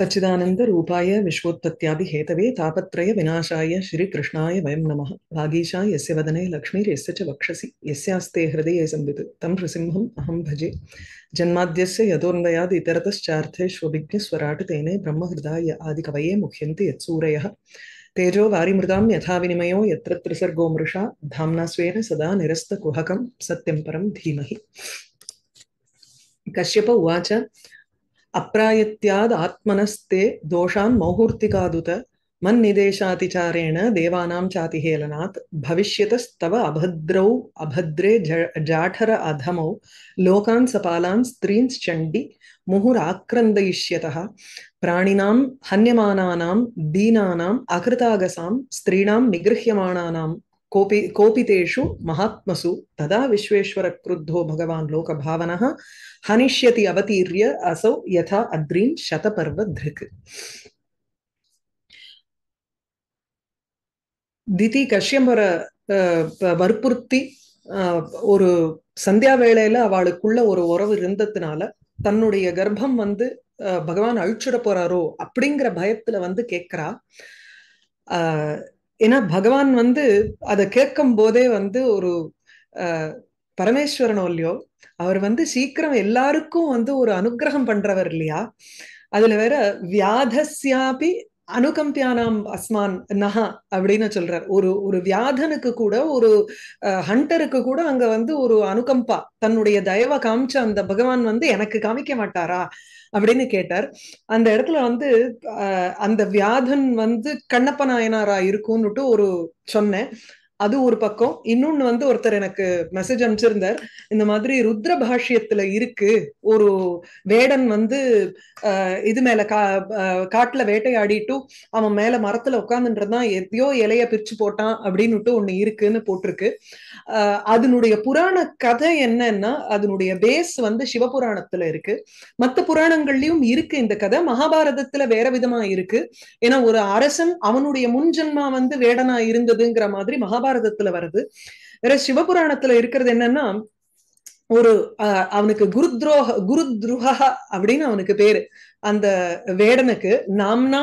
सच्चिदानंद रूपाय Hathaway तापत्रय विनाशाय श्री कृष्णाय वयं नमः भागीशा यस्य वदने लक्ष्मी लक्ष्मीर्यस्य च वक्षसि यस्यास्ते हृदये संवित् तं नृसिंहम् अहं भजे जन्माद्यस्य स्वराट तेने ब्रह्म इतरतश्चार्थेष्वभिज्ञस्वराटतेने आदि कवये मुह्यन्ति यत्सूरयः तेजो वारिमृदां यथा विनिमयो यत्र त्रिसर्गो मृषा धाम्ना स्वेन सदा कुहकं सत्यं परं धीमहि कश्यप उवाच अप्रायत्याद् आत्मनस्ते दोषान् मौहूर्तिकादुत मन्निदेशातिचारेण देवानां चातिहेलनात् भविष्यतस्तव अभद्रौ अभद्रे जाठर अधमौ लोकान् सपालान् स्त्रींश्चण्डि मुहुराक्रन्दयिष्यतः प्राणिनां हन्यमानानां दीनानाम् अकृतागसां स्त्रीणां निगृह्यमाणानां கோபி கோபிதேஷு மகாத்மசு ததா விஸ்வேஸ்வர குருத்தோ பகவான் பாவனா ஹனிஷ்யதி அவதீரிய அசௌ யதா அத்ரீன் சதபர்வ திருக்கு திதி கஷ்யம்பர வற்புறுத்தி ஒரு சந்தியா வேளையில அவளுக்குள்ள ஒரு உறவு இருந்ததுனால தன்னுடைய கர்ப்பம் வந்து பகவான் அழிச்சிட போறாரோ அப்படிங்கிற பயத்துல வந்து கேக்குறா ஏன்னா பகவான் வந்து அதை கேட்கும் போதே வந்து ஒரு பரமேஸ்வரனோ இல்லையோ அவர் வந்து சீக்கிரம் எல்லாருக்கும் வந்து ஒரு அனுகிரகம் பண்றவர் இல்லையா அதுல வேற வியாதஸ்யாபி அனுகம்பியானாம் அஸ்மான் நஹா அப்படின்னு சொல்றார் ஒரு ஒரு வியாதனுக்கு கூட ஒரு ஹண்டருக்கு கூட அங்க வந்து ஒரு அனுகம்பா தன்னுடைய தயவை காமிச்ச அந்த பகவான் வந்து எனக்கு காமிக்க மாட்டாரா அப்படின்னு கேட்டார் அந்த இடத்துல வந்து அந்த வியாதன் வந்து கண்ணப்ப நாயனாரா இருக்கும்னுட்டு ஒரு சொன்னேன் அது ஒரு பக்கம் இன்னொன்னு வந்து ஒருத்தர் எனக்கு மெசேஜ் அனுப்பிச்சிருந்தார் இந்த மாதிரி ருத்ர பாஷ்யத்துல இருக்கு ஒரு வேடன் வந்து இது மேல கா காட்டுல வேட்டையாடிட்டு அவன் மேல மரத்துல உட்காந்துன்றதான் எத்தையோ இலைய பிரிச்சு போட்டான் அப்படின்னுட்டு ஒண்ணு இருக்குன்னு போட்டிருக்கு அதனுடைய புராண கதை என்னன்னா அதனுடைய பேஸ் வந்து சிவபுராணத்துல இருக்கு மத்த புராணங்கள்லயும் இருக்கு இந்த கதை மகாபாரதத்துல வேற விதமா இருக்கு ஏன்னா ஒரு அரசன் அவனுடைய முன்ஜென்மா வந்து வேடனா இருந்ததுங்கிற மாதிரி மகாபாரத மகாபாரதத்துல வருது வேற சிவபுராணத்துல இருக்கிறது என்னன்னா ஒரு அவனுக்கு குருத்ரோக குருத்ருஹா அப்படின்னு அவனுக்கு பேரு அந்த வேடனுக்கு நாம்னா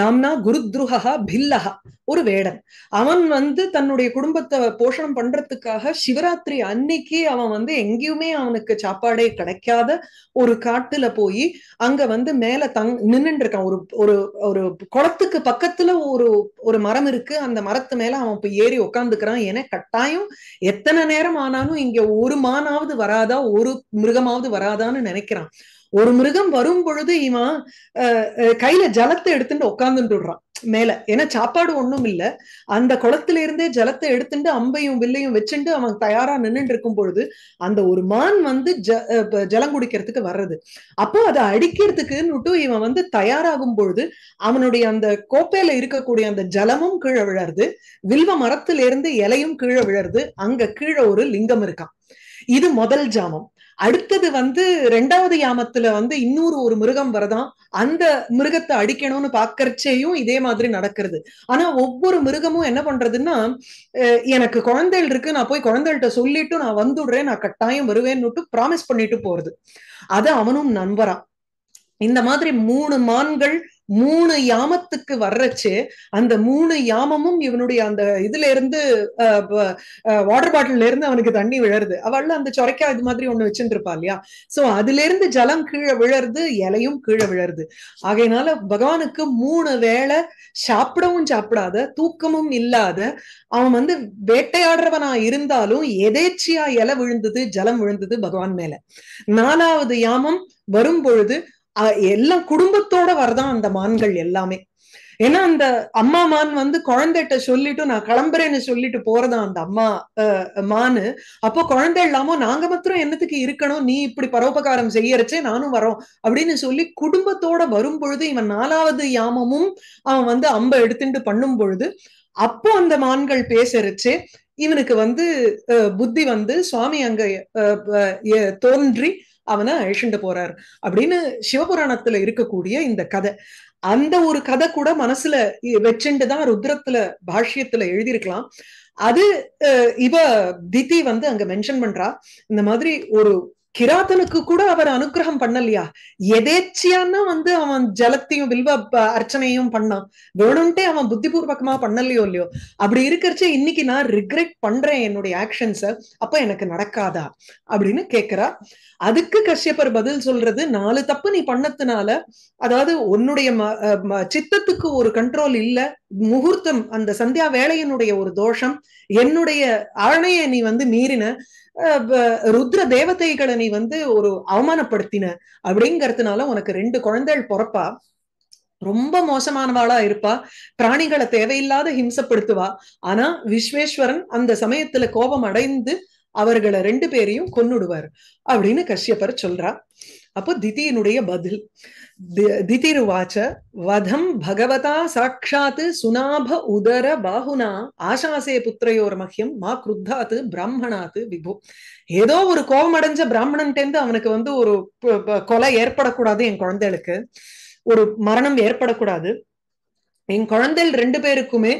நாம்னா குருத்ருஹா பில்லஹா ஒரு வேடன் அவன் வந்து தன்னுடைய குடும்பத்தை போஷணம் பண்றதுக்காக சிவராத்திரி அன்னைக்கு அவன் வந்து எங்கேயுமே அவனுக்கு சாப்பாடே கிடைக்காத ஒரு காட்டுல போய் அங்க வந்து மேல தங் நின்னுட்டு இருக்கான் ஒரு ஒரு ஒரு குளத்துக்கு பக்கத்துல ஒரு ஒரு மரம் இருக்கு அந்த மரத்து மேல அவன் போய் ஏறி உட்காந்துக்கிறான் ஏன்னா கட்டாயம் எத்தனை நேரம் ஆனாலும் இங்க ஒரு மானாவது வராதா ஒரு மிருகமாவது வராதான்னு நினைக்கிறான் ஒரு மிருகம் வரும் பொழுது இவன் கையில ஜலத்தை எடுத்துட்டு விடுறான் மேல ஏன்னா சாப்பாடு ஒண்ணும் இல்ல அந்த குளத்துல இருந்தே ஜலத்தை எடுத்துட்டு அம்பையும் வில்லையும் வச்சுட்டு அவன் தயாரா நின்னுட்டு இருக்கும் பொழுது அந்த ஒரு மான் வந்து ஜ ஜலம் குடிக்கிறதுக்கு வர்றது அப்போ அதை அடிக்கிறதுக்குன்னுட்டு இவன் வந்து தயாராகும் பொழுது அவனுடைய அந்த கோப்பையில இருக்கக்கூடிய அந்த ஜலமும் கீழே விழருது வில்வ மரத்திலிருந்து இலையும் கீழே விழருது அங்க கீழே ஒரு லிங்கம் இருக்கான் இது முதல் ஜாமம் அடுத்தது வந்து ரெண்டாவது யாமத்துல வந்து இன்னொரு ஒரு மிருகம் வரதான் அந்த மிருகத்தை அடிக்கணும்னு பாக்கறச்சேயும் இதே மாதிரி நடக்கிறது ஆனா ஒவ்வொரு மிருகமும் என்ன பண்றதுன்னா எனக்கு குழந்தைகள் இருக்கு நான் போய் குழந்தைகள்கிட்ட சொல்லிட்டு நான் வந்துடுறேன் நான் கட்டாயம் வருவேன்னுட்டு ப்ராமிஸ் பண்ணிட்டு போறது அதை அவனும் நண்பரா இந்த மாதிரி மூணு மான்கள் மூணு யாமத்துக்கு வர்றச்சு அந்த மூணு யாமமும் இவனுடைய அந்த இதுல இருந்து வாட்டர் பாட்டில இருந்து அவனுக்கு தண்ணி விழருது அவள் அந்த சொரைக்கா இது மாதிரி ஒண்ணு வச்சுருப்பா இல்லையா சோ அதுல இருந்து ஜலம் கீழே விழருது இலையும் கீழே விழருது ஆகையினால பகவானுக்கு மூணு வேளை சாப்பிடவும் சாப்பிடாத தூக்கமும் இல்லாத அவன் வந்து வேட்டையாடுறவனா இருந்தாலும் எதேச்சியா இலை விழுந்தது ஜலம் விழுந்தது பகவான் மேல நாலாவது யாமம் வரும் பொழுது எல்லாம் குடும்பத்தோட வரதான் அந்த மான்கள் எல்லாமே ஏன்னா அந்த அம்மா மான் வந்து குழந்தைகிட்ட சொல்லிட்டு நான் கிளம்புறேன்னு சொல்லிட்டு போறதா அந்த அம்மா மானு அப்போ குழந்தை இல்லாம நாங்க மாத்திரம் என்னத்துக்கு இருக்கணும் நீ இப்படி பரோபகாரம் செய்யறச்சே நானும் வரோம் அப்படின்னு சொல்லி குடும்பத்தோட வரும் பொழுது இவன் நாலாவது யாமமும் அவன் வந்து அம்ப எடுத்துட்டு பண்ணும் பொழுது அப்போ அந்த மான்கள் பேசறச்சு இவனுக்கு வந்து புத்தி வந்து சுவாமி அங்க தோன்றி அவனை அழிச்சுண்டு போறாரு அப்படின்னு சிவபுராணத்துல இருக்கக்கூடிய இந்த கதை அந்த ஒரு கதை கூட மனசுல வச்சுண்டு தான் ருத்ரத்துல பாஷ்யத்துல எழுதியிருக்கலாம் அது இவ திதி வந்து அங்க மென்ஷன் பண்றா இந்த மாதிரி ஒரு கிராதனுக்கு கூட அவர் அனுகிரகம் பண்ணலையா எதேச்சியான்னா வந்து அவன் ஜலத்தையும் வில்வ அர்ச்சனையும் பண்ணான் வேணும்ட்டே அவன் புத்திபூர்வகமா பண்ணலையோ இல்லையோ அப்படி இருக்கிறச்ச இன்னைக்கு நான் ரிக்ரெட் பண்றேன் என்னுடைய ஆக்ஷன்ஸ அப்ப எனக்கு நடக்காதா அப்படின்னு கேக்குறா அதுக்கு கஷ்யப்பர் பதில் சொல்றது நாலு தப்பு நீ பண்ணதுனால அதாவது உன்னுடைய சித்தத்துக்கு ஒரு கண்ட்ரோல் இல்ல முகூர்த்தம் அந்த சந்தியா வேலையினுடைய ஒரு தோஷம் என்னுடைய ஆணைய நீ வந்து மீறின ருத்ர தேவதைகளை நீ வந்து ஒரு அவமானப்படுத்தின அப்படிங்கறதுனால உனக்கு ரெண்டு குழந்தைகள் பிறப்பா ரொம்ப மோசமானவாளா இருப்பா பிராணிகளை தேவையில்லாத ஹிம்சப்படுத்துவா ஆனா விஸ்வேஸ்வரன் அந்த சமயத்துல கோபம் அடைந்து அவர்களை ரெண்டு பேரையும் கொன்னுடுவார் அப்படின்னு கஷ்யப்பர் சொல்றா அப்போ திதியினுடைய பதில் दितिरुवाच வதம் பகவதா साक्षात् சுனாப உதர बाहुना ஆசாசே புத்திரையோர் மஹ்யம் மா குருத்தாத்து பிராமணாத்து விபு ஏதோ ஒரு கோபமடைஞ்ச பிராமணன்ட்டேந்து அவனுக்கு வந்து ஒரு கொலை ஏற்படக்கூடாது என் குழந்தைகளுக்கு ஒரு மரணம் ஏற்படக்கூடாது என் குழந்தைகள் ரெண்டு பேருக்குமே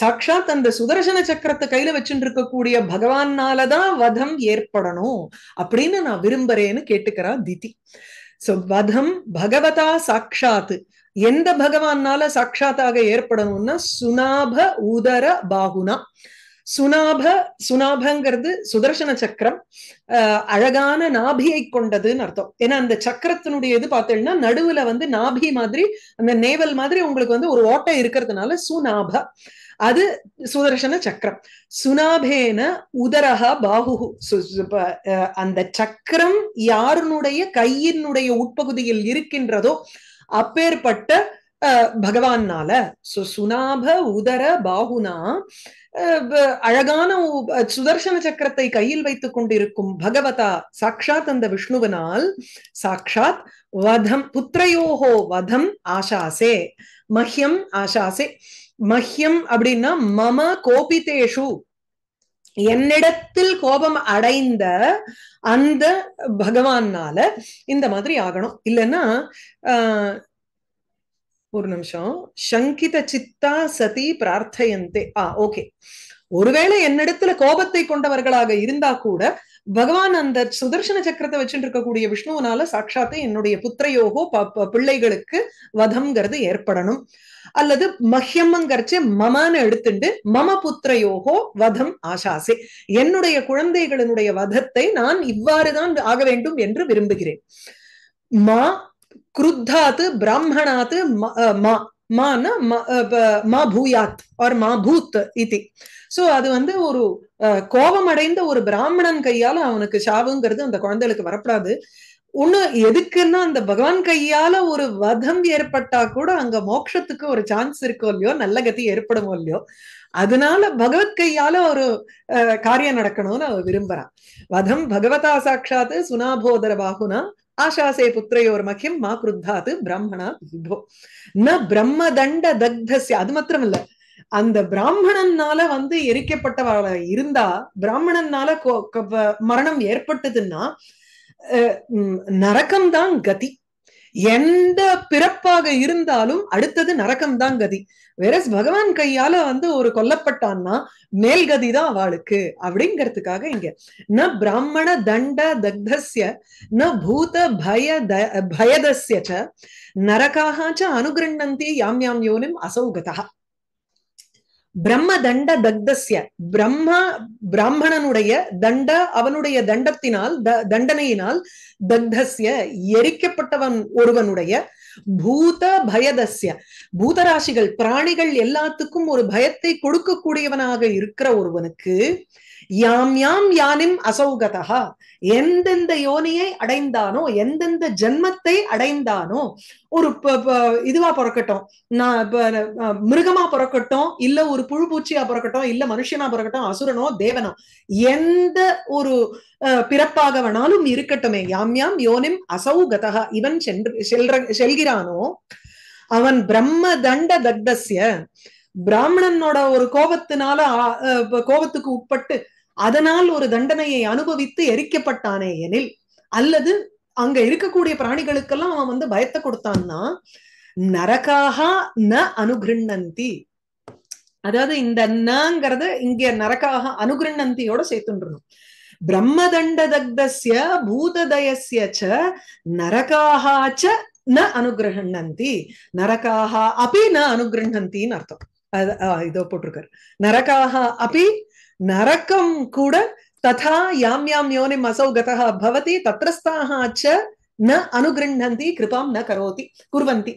சாட்சாத் அந்த சுதர்சன சக்கரத்தை கையில வச்சுட்டு இருக்கக்கூடிய பகவானாலதான் வதம் ஏற்படணும் அப்படின்னு நான் விரும்புறேன்னு கேட்டுக்கிறான் திதி சோ வதம் பகவதா சாட்சாத்து எந்த பகவான்னால சாட்சாத்தாக ஏற்படணும்னா சுனாப உதர பாகுனா சுனாப சுனாபங்கிறது சுதர்சன சக்கரம் அழகான நாபியை கொண்டதுன்னு அர்த்தம் ஏன்னா அந்த சக்கரத்தினுடைய இது பார்த்தீங்கன்னா நடுவுல வந்து நாபி மாதிரி அந்த நேவல் மாதிரி உங்களுக்கு வந்து ஒரு ஓட்டை இருக்கிறதுனால சுனாப அது சுதர்சன சக்கரம் சுனாபேன உதரக பாகு அந்த சக்கரம் யாருனுடைய கையினுடைய உட்பகுதியில் இருக்கின்றதோ அப்பேற்பட்ட பகவான்னால சுனாப உதர பாகுனா அழகான சுதர்சன சக்கரத்தை கையில் வைத்துக் கொண்டிருக்கும் பகவதா சாட்சாத் அந்த விஷ்ணுவனால் சாட்சாத் வதம் புத்திரையோகோ வதம் ஆசாசே மஹ்யம் ஆசாசே மஹ்யம் அப்படின்னா மம கோபிதேஷு என்னிடத்தில் கோபம் அடைந்த அந்த பகவான்னால இந்த மாதிரி ஆகணும் இல்லைன்னா ஒரு நிமிஷம் சங்கித சித்தா சதி பிரார்த்தையந்தே ஆ ஓகே ஒருவேளை என்னிடத்துல கோபத்தை கொண்டவர்களாக இருந்தா கூட பகவான் அந்த சுதர்சன சக்கரத்தை வச்சுட்டு இருக்கக்கூடிய விஷ்ணுவனால சாட்சாத்து என்னுடைய புத்திரையோகோ பிள்ளைகளுக்கு வதம்ங்கிறது ஏற்படணும் அல்லது மஹ்யம்ங்கிறச்சு மமான்னு எடுத்துண்டு மம புத்திரையோகோ வதம் ஆசாசே என்னுடைய குழந்தைகளினுடைய வதத்தை நான் இவ்வாறுதான் ஆக வேண்டும் என்று விரும்புகிறேன் மா குருத்தாத்து பிராமணாத்து மா மா மா பூயாத் ஆர் மா பூத் இதி சோ அது வந்து ஒரு கோபம் அடைந்த ஒரு பிராமணன் கையால அவனுக்கு சாவுங்கிறது அந்த குழந்தைகளுக்கு வரப்படாது ஒண்ணு எதுக்குன்னா அந்த பகவான் கையால ஒரு வதம் ஏற்பட்டா கூட அங்க மோட்சத்துக்கு ஒரு சான்ஸ் இருக்கோ இல்லையோ நல்ல கதி ஏற்படுமோ இல்லையோ அதனால பகவத் கையால ஒரு காரியம் நடக்கணும்னு அவ விரும்புறான் வதம் பகவதா சாட்சாத்து சுனாபோதர பாகுனா ஆசாசே புத்திரையோர் மகிம் மா குருத்தாது பிராமணா விபோ ந பிரம்மதண்ட தக்தஸ்ய அது இல்ல அந்த பிராமணன்னால வந்து எரிக்கப்பட்டவள இருந்தா பிராமணன்னால மரணம் ஏற்பட்டதுன்னா நரகம் தான் கதி எந்த பிறப்பாக இருந்தாலும் அடுத்தது நரக்கம்தான் தான் கதி வெரஸ் பகவான் கையால வந்து ஒரு கொல்லப்பட்டான்னா மேல்கதி தான் அவளுக்கு அப்படிங்கிறதுக்காக இங்க ந பிராமண தண்ட தக்தஸ்ய ந பூத பய பயதஸ்ய நரகாக அனுகிருண்ணந்தி யாம் யாம் யோனிம் அசௌகதா பிரம்ம தண்ட தக்தஸ்ய பிரம்ம பிராமணனுடைய தண்ட அவனுடைய தண்டத்தினால் தண்டனையினால் தக்தஸ்ய எரிக்கப்பட்டவன் ஒருவனுடைய பூத பயதஸ்ய பூதராசிகள் பிராணிகள் எல்லாத்துக்கும் ஒரு பயத்தை கொடுக்கக்கூடியவனாக இருக்கிற ஒருவனுக்கு யாம் யாம் யானிம் அசௌகதா எந்தெந்த யோனியை அடைந்தானோ எந்தெந்த ஜென்மத்தை அடைந்தானோ ஒரு இதுவா பிறக்கட்டும் நான் மிருகமா பிறக்கட்டும் இல்ல ஒரு புழு பூச்சியா பிறக்கட்டும் இல்ல மனுஷனா பிறக்கட்டும் அசுரனோ தேவனோ எந்த ஒரு பிறப்பாக வேணாலும் இருக்கட்டுமே யாம் யாம் யோனிம் அசௌகதா இவன் சென்று செல்கிறானோ அவன் பிரம்ம தண்ட தக்தஸ்ய பிராமணனோட ஒரு கோபத்தினால கோபத்துக்கு உட்பட்டு அதனால் ஒரு தண்டனையை அனுபவித்து எரிக்கப்பட்டானே எனில் அல்லது அங்க இருக்கக்கூடிய பிராணிகளுக்கெல்லாம் அவன் வந்து பயத்தை கொடுத்தான்னா நரகாக ந அனுகிருண்ணந்தி அதாவது இந்த நங்கிறத இங்க நரக்காக அனுகிருண்ணந்தியோட சேர்த்துன்றணும் பிரம்மதண்ட தக்தஸ்ய பூததயசிய ச நரகாகா ச ந அனுகிரகண்ணந்தி நரகாக அப்படி ந அனுகிரகந்தின்னு அர்த்தம் இதோ போட்டிருக்காரு நரகாக அபி நரக்கம் கூட ததா யாம் யாம் யோனிம் அசௌ கதா பவதி தத்ரஸ்தாக ச ந அனுகிருண்ணந்தி கிருபாம் ந கரோதி குர்வந்தி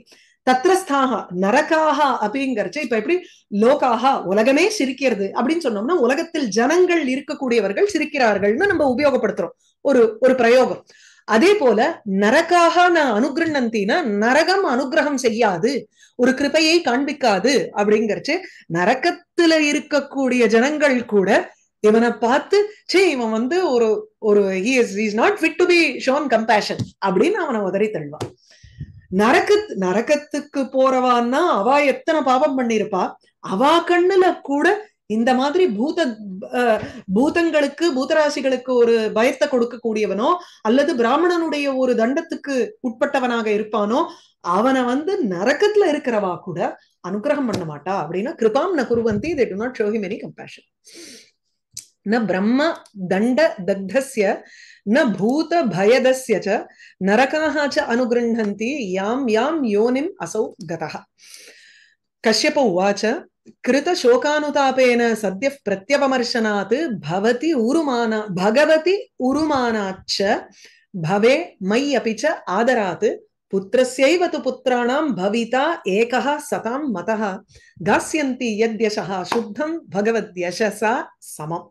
தத்ரஸ்தாக நரக்காக அப்படிங்கறச்சு இப்ப எப்படி லோகாக உலகமே சிரிக்கிறது அப்படின்னு சொன்னோம்னா உலகத்தில் ஜனங்கள் இருக்கக்கூடியவர்கள் சிரிக்கிறார்கள்னு நம்ம உபயோகப்படுத்துறோம் ஒரு ஒரு பிரயோகம் அதே போல நரக்காக நான் அனுகிரண்ணந்தினா நரகம் அனுகிரகம் செய்யாது ஒரு கிருபையை காண்பிக்காது அப்படிங்கிறச்சு நரக்கத்துல இருக்கக்கூடிய ஜனங்கள் கூட இவனை பார்த்து சே இவன் வந்து ஒரு ஒரு he is is not fit to be shown compassion அப்படின்னு அவனை உதறி தள்ளுவான் நரக்கு நரக்கத்துக்கு போறவான்னா அவா எத்தனை பாவம் பண்ணிருப்பா அவா கண்ணுல கூட இந்த மாதிரி பூத பூதங்களுக்கு பூதராசிகளுக்கு ஒரு பயத்தை கொடுக்கக்கூடியவனோ அல்லது பிராமணனுடைய ஒரு தண்டத்துக்கு உட்பட்டவனாக இருப்பானோ அவனை வந்து நரக்கத்துல இருக்கிறவா கூட அனுகிரகம் பண்ண மாட்டா அப்படின்னா கிருபாம் ந குருவந்தி தே to not show him any compassion ந பிரம்ம தண்ட தக்தஸ்ய ந பூத பயதஸ்ய ச நரகாக ச அனுகிருண்ணந்தி யாம் யாம் யோனிம் அசௌ கதா கஷ்யப உவாச்ச கிருத சோகானுதாபேன சத்ய பிரத்யபமர்ஷனாத் பவதி உருமானா பகவதி உருமானாச்ச பவே மை அபிச்ச ஆதராத் புத்திரஸ்யைவ து புத்திராணாம் பவிதா ஏகா சதாம் மதா தாஸ்யந்தி யத்யசா சுத்தம் பகவத்யசசா சமம்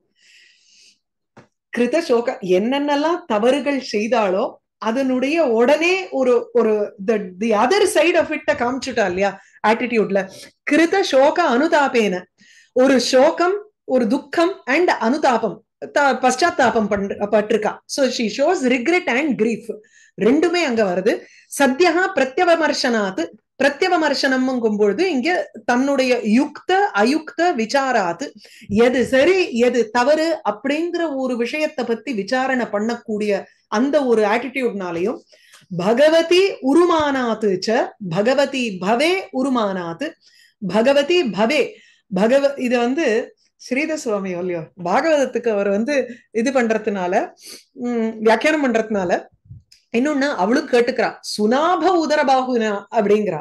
கிருத சோக என்னென்னலாம் தவறுகள் செய்தாலோ அதனுடைய உடனே ஒரு ஒரு தி அதர் சைடு ஆஃப் இட்ட காமிச்சுட்டா இல்லையா ஆட்டிடியூட்ல கிருத சோக அனுதாபேன ஒரு சோகம் ஒரு துக்கம் அண்ட் அனுதாபம் பஷ்டாத்தாபம் பண்ற பட்டிருக்கா so she shows regret and grief ரெண்டுமே அங்க வருது சத்தியகா பிரத்யவமர்ஷனாத் பிரத்யவமர்ஷனம் பொழுது இங்க தன்னுடைய யுக்த அயுக்த விசாராத்து எது சரி எது தவறு அப்படிங்கிற ஒரு விஷயத்தை பத்தி விசாரணை பண்ணக்கூடிய அந்த ஒரு ஆட்டிடியூட்னாலையும் பகவதி உருமானாத்து ச பகவதி பவே உருமானாத்து பகவதி பவே பகவ இது வந்து ஸ்ரீத சுவாமி இல்லையோ பாகவதத்துக்கு அவர் வந்து இது பண்றதுனால உம் வியாக்கியானம் பண்றதுனால இன்னொன்னு அவளும் கேட்டுக்கிறா சுனாப உதரபாகுனா அப்படிங்கிறா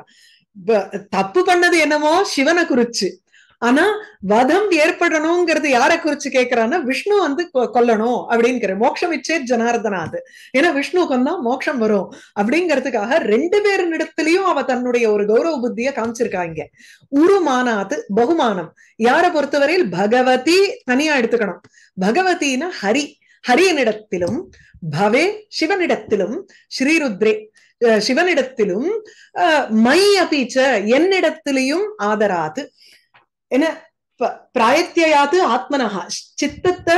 தப்பு பண்ணது என்னமோ சிவனை குறிச்சு ஆனா வதம் ஏற்படணுங்கிறது யாரை குறிச்சு கேட்கிறான்னா விஷ்ணு வந்து கொல்லணும் அப்படிங்கிற மோட்சம் இச்சே ஜனார்தனா அது ஏன்னா விஷ்ணு கொந்தா மோட்சம் வரும் அப்படிங்கிறதுக்காக ரெண்டு பேர் இடத்துலயும் அவ தன்னுடைய ஒரு கௌரவ புத்திய காமிச்சிருக்காங்க உருமானாது பகுமானம் யாரை பொறுத்தவரையில் பகவதி தனியா எடுத்துக்கணும் பகவதினா ஹரி ஹரியனிடத்திலும் பவே சிவனிடத்திலும் ஸ்ரீருத்ரே சிவனிடத்திலும் மை அபீச்ச என்னிடத்திலையும் ஆதராது ஏன்னா பிராயத்தியாது ஆத்மனஹா சித்தத்தை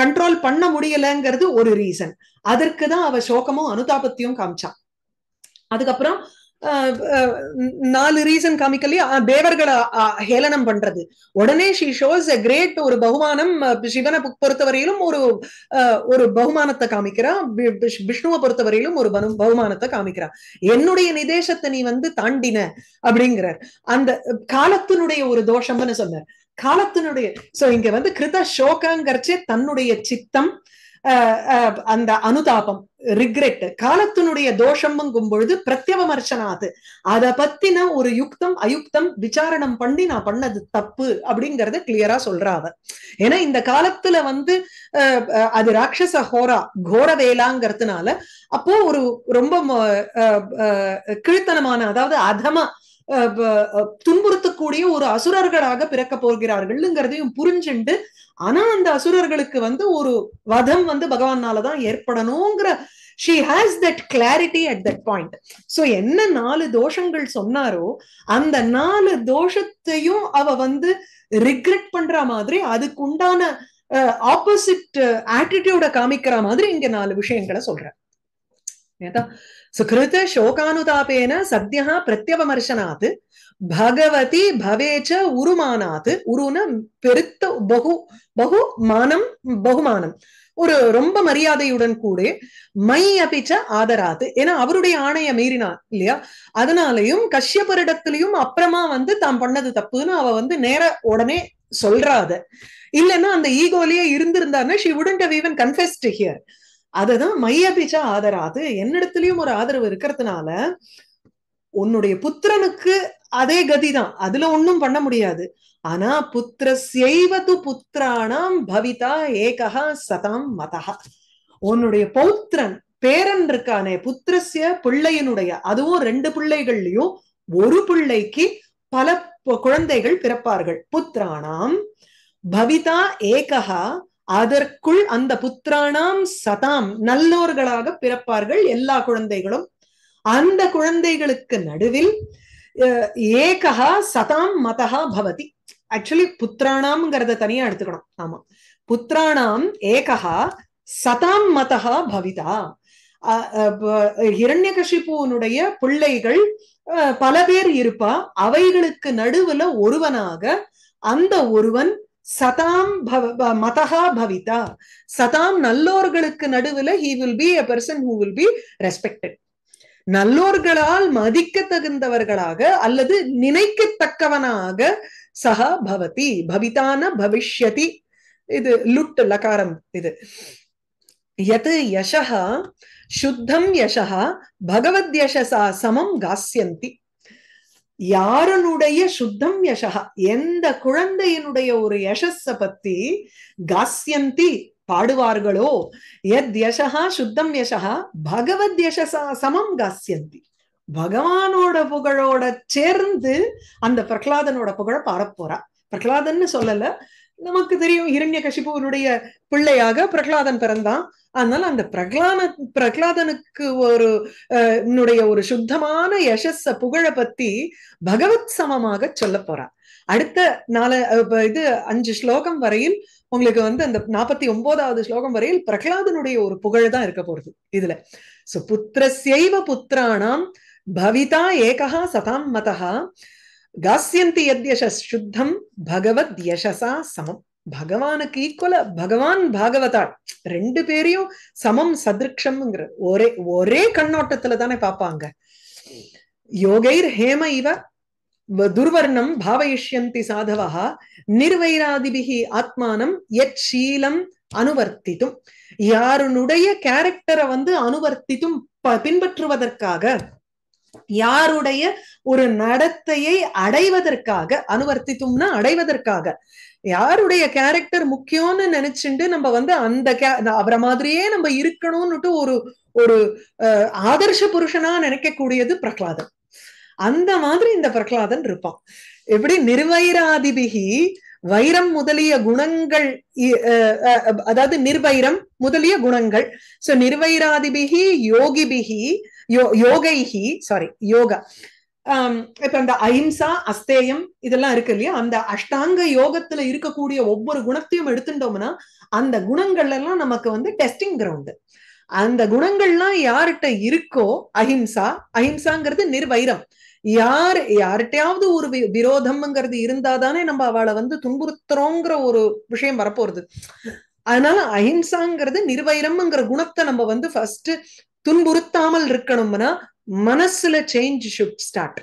கண்ட்ரோல் பண்ண முடியலங்கிறது ஒரு ரீசன் அதற்கு தான் அவ சோகமும் அனுதாபத்தையும் காமிச்சான் அதுக்கப்புறம் நாலு ரீசன் காமிக்கலி தேவர்களை ஹேலனம் பண்றது உடனே ஷி ஷோஸ் எ கிரேட் ஒரு பகுமானம் சிவனை பொறுத்தவரையிலும் ஒரு ஒரு பகுமானத்தை காமிக்கிறா விஷ்ணுவை பொறுத்தவரையிலும் ஒரு பகுமானத்தை காமிக்கிறா என்னுடைய நிதேசத்தை நீ வந்து தாண்டின அப்படிங்கிறார் அந்த காலத்தினுடைய ஒரு தோஷம்னு சொன்னார் காலத்தினுடைய சோ இங்க வந்து கிருத சோகங்கிறச்சே தன்னுடைய சித்தம் அந்த அனுதாபம் ரிக்ரெட் காலத்தினுடைய தோஷம்ங்கும் பொழுது பிரத்யவமர்சனாது அதை பத்தின ஒரு யுக்தம் அயுக்தம் விசாரணம் பண்ணி நான் பண்ணது தப்பு அப்படிங்கறத கிளியரா சொல்றாவ ஏன்னா இந்த காலத்துல வந்து அது ராட்சச ஹோரா கோர வேலாங்கிறதுனால அப்போ ஒரு ரொம்ப கீழ்த்தனமான அதாவது அதமா துன்புறுத்தக்கூடிய ஒரு அசுரர்களாக பிறக்க போகிறார்கள்ங்கிறதையும் புரிஞ்சுண்டு ஆனா அந்த அசுரர்களுக்கு வந்து ஒரு வதம் வந்து பகவானாலதான் ஏற்படணுங்கிற she has that clarity at that point so என்ன நாலு தோஷங்கள் சொன்னாரோ அந்த நாலு தோஷத்தையும் அவ வந்து ரிக்ரெட் பண்ற மாதிரி அதுக்கு உண்டான ஆப்போசிட் ஆட்டிடியூட காமிக்கிற மாதிரி இங்க நாலு விஷயங்களை சொல்றேன் சுகிருத் சோகானுதாபேன சத்யா பிரத்யவமர்ஷனாத் பகவதி பவேச்ச உருமானாத் உருன பெருத்த பகு பகு மானம் பகுமானம் ஒரு ரொம்ப மரியாதையுடன் கூட மை அபிச்ச ஆதராது ஏன்னா அவருடைய ஆணையை மீறினார் இல்லையா அதனாலையும் கஷ்யபரிடத்திலையும் அப்புறமா வந்து தாம் பண்ணது தப்புன்னு அவ வந்து நேர உடனே சொல்றாத இல்லைன்னா அந்த ஈகோலியே இருந்திருந்தாருன்னா she wouldn't even confessed here அததான் மையபிச்சா ஆதரா அது என்னிடத்துலயும் ஒரு ஆதரவு இருக்கிறதுனால உன்னுடைய புத்திரனுக்கு அதே கதிதான் அதுல ஒன்னும் பண்ண முடியாது ஆனா புத்திர செய்வது புத்திராணாம் பவிதா ஏகா சதாம் மதகா உன்னுடைய பௌத்திரன் பேரன் இருக்கானே புத்திரசிய பிள்ளையினுடைய அதுவும் ரெண்டு பிள்ளைகள்லயும் ஒரு பிள்ளைக்கு பல குழந்தைகள் பிறப்பார்கள் புத்திராணாம் பவிதா ஏகா அதற்குள் அந்த புத்திராணாம் சதாம் நல்லோர்களாக பிறப்பார்கள் எல்லா குழந்தைகளும் அந்த குழந்தைகளுக்கு நடுவில் ஏகா சதாம் மதகா பவதி ஆக்சுவலி புத்திராணாம்ங்கிறத தனியா எடுத்துக்கணும் ஆமா புத்திரானாம் ஏகா சதாம் மதகா பவிதா இரண்யகசிபுவனுடைய பிள்ளைகள் பல பேர் இருப்பா அவைகளுக்கு நடுவுல ஒருவனாக அந்த ஒருவன் சதாம் மதகா பவிதா சதாம் நல்லோர்களுக்கு நடுவுல he will be a person who will be respected நல்லோர்களால் மதிக்க தகுந்தவர்களாக அல்லது நினைக்கத்தக்கவனாக சஹா பவதி பவிதான பவிஷ்யதி இது லுட் லகாரம் இது யத் யசா சுத்தம் யசா யசசா சமம் காசியந்தி யாருனுடைய சுத்தம் யசகா எந்த குழந்தையினுடைய ஒரு யசஸ பத்தி காசியந்தி பாடுவார்களோ எத் யசகா சுத்தம் யசகா பகவத் யசசா சமம் காசியந்தி பகவானோட புகழோட சேர்ந்து அந்த பிரகலாதனோட புகழ பாடப்போறா பிரகலாதன்னு சொல்லல நமக்கு தெரியும் இரண்ய கசிப்புவனுடைய பிள்ளையாக பிரகலாதன் பிறந்தான் அதனால அந்த பிரகலான பிரகலாதனுக்கு ஒரு என்னுடைய ஒரு சுத்தமான யசஸ் புகழ பத்தி பகவத் சமமாக சொல்ல போறா அடுத்த நாலு இது அஞ்சு ஸ்லோகம் வரையில் உங்களுக்கு வந்து அந்த நாற்பத்தி ஒன்பதாவது ஸ்லோகம் வரையில் பிரகலாதனுடைய ஒரு புகழ் தான் இருக்க போறது இதுல சோ சைவ புத்திராணாம் பவிதா ஏகா சதாம் மதகா காசியந்தி யத்யச பகவத் யசசா சமம் பகவானுக்கு ஈக்குவல பகவான் பாகவதாள் ரெண்டு பேரையும் சமம் சதிருக்ஷம்ங்கிற ஒரே ஒரே கண்ணோட்டத்துல தானே பார்ப்பாங்க யோகைர் ஹேம இவ துர்வர்ணம் பாவயிஷ்யந்தி சாதவா நிர்வைராதிபிகி ஆத்மானம் எச் சீலம் அனுவர்த்தித்தும் யாருனுடைய கேரக்டரை வந்து அனுவர்த்தித்தும் பின்பற்றுவதற்காக யாருடைய ஒரு நடத்தையை அடைவதற்காக அனுவர்த்தித்தும்னா அடைவதற்காக யாருடைய கேரக்டர் முக்கியம்னு நினைச்சுட்டு நம்ம வந்து அந்த அவரை மாதிரியே நம்ம இருக்கணும்னுட்டு ஒரு ஒரு ஆதர்ஷ புருஷனா நினைக்கக்கூடியது பிரகலாதன் அந்த மாதிரி இந்த பிரகலாதன் இருப்பான் எப்படி நிர்வைராதிபிகி வைரம் முதலிய குணங்கள் அதாவது நிர்வைரம் முதலிய குணங்கள் சோ நிர்வைராதிபிகி யோகிபிகி யோ யோகைஹி சாரி யோகா இப்ப அந்த அஹிம்சா அஸ்தேயம் இதெல்லாம் இருக்கு இல்லையா அந்த அஷ்டாங்க யோகத்துல இருக்கக்கூடிய ஒவ்வொரு குணத்தையும் எடுத்துட்டோம்னா அந்த குணங்கள் எல்லாம் நமக்கு வந்து டெஸ்டிங் கிரவுண்டு அந்த குணங்கள்லாம் யார்கிட்ட இருக்கோ அஹிம்சா அஹிம்சாங்கிறது நிர்வைரம் யார் யார்கிட்டயாவது ஒரு விரோதம்ங்கிறது இருந்தாதானே நம்ம அவளை வந்து துன்புறுத்துறோங்கிற ஒரு விஷயம் வரப்போறது அதனால அஹிம்சாங்கிறது நிர்வைரம்ங்கிற குணத்தை நம்ம வந்து ஃபர்ஸ்ட் துன்புறுத்தாமல் இருக்கணும்னா மனசுல சேஞ்ச் ஷுட் ஸ்டார்ட்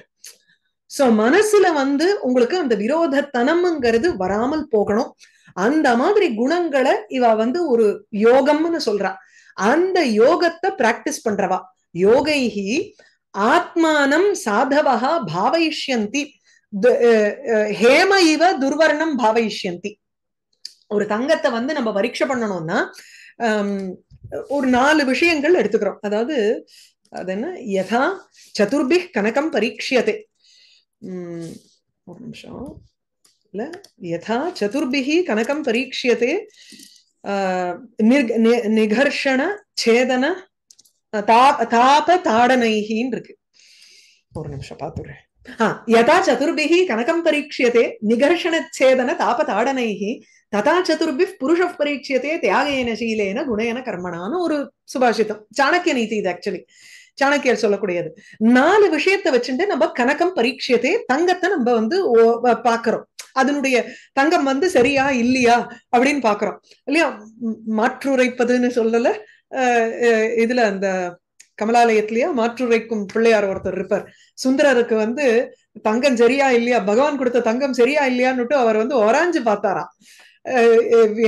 சோ மனசுல வந்து உங்களுக்கு அந்த விரோதத்தனம்ங்கிறது வராமல் போகணும் அந்த மாதிரி குணங்களை இவ வந்து ஒரு யோகம்னு சொல்றா அந்த யோகத்தை பிராக்டிஸ் பண்றவா யோகைஹி ஆத்மானம் சாதவா பாவைஷ்யந்தி ஹேம இவ துர்வர்ணம் பாவைஷ்யந்தி ஒரு தங்கத்தை வந்து நம்ம பரீட்சை பண்ணணும்னா ஒரு நாலு விஷயங்கள் எடுத்துக்கிறோம் அதாவது அது என்ன யதா சதுர்பி கனகம் பரீட்சியதே ஒரு நிமிஷம் இல்ல யதா சதுர்பிகி கனகம் பரீட்சியத்தை நிகர்ஷண சேதன தாப தாடனைகின்னு இருக்கு ஒரு நிமிஷம் ஆஹ் யதா சதுர்பிகி கனகம் பரீட்சியதே நிகர்ஷண சேதன தாப தாடனைகி ததா சதுர்பி புருஷ பரீட்சியத்தே தியாகேன சீலேன குணேன கர்மனான்னு ஒரு சுபாஷித்தம் சாணக்கிய நீதி இது ஆக்சுவலி சாணக்கியர் சொல்லக்கூடியது நாலு விஷயத்தை வச்சுட்டு நம்ம கணக்கம் பரீட்சியத்தே தங்கத்தை நம்ம வந்து பாக்குறோம் அதனுடைய தங்கம் வந்து சரியா இல்லையா அப்படின்னு பாக்குறோம் இல்லையா மாற்றுரைப்பதுன்னு சொல்லல இதுல அந்த கமலாலயத்திலேயே மாற்றுரைக்கும் பிள்ளையார் ஒருத்தர் இருப்பார் சுந்தரருக்கு வந்து தங்கம் சரியா இல்லையா பகவான் கொடுத்த தங்கம் சரியா இல்லையான்னுட்டு அவர் வந்து ஒராஞ்சு பார்த்தாராம்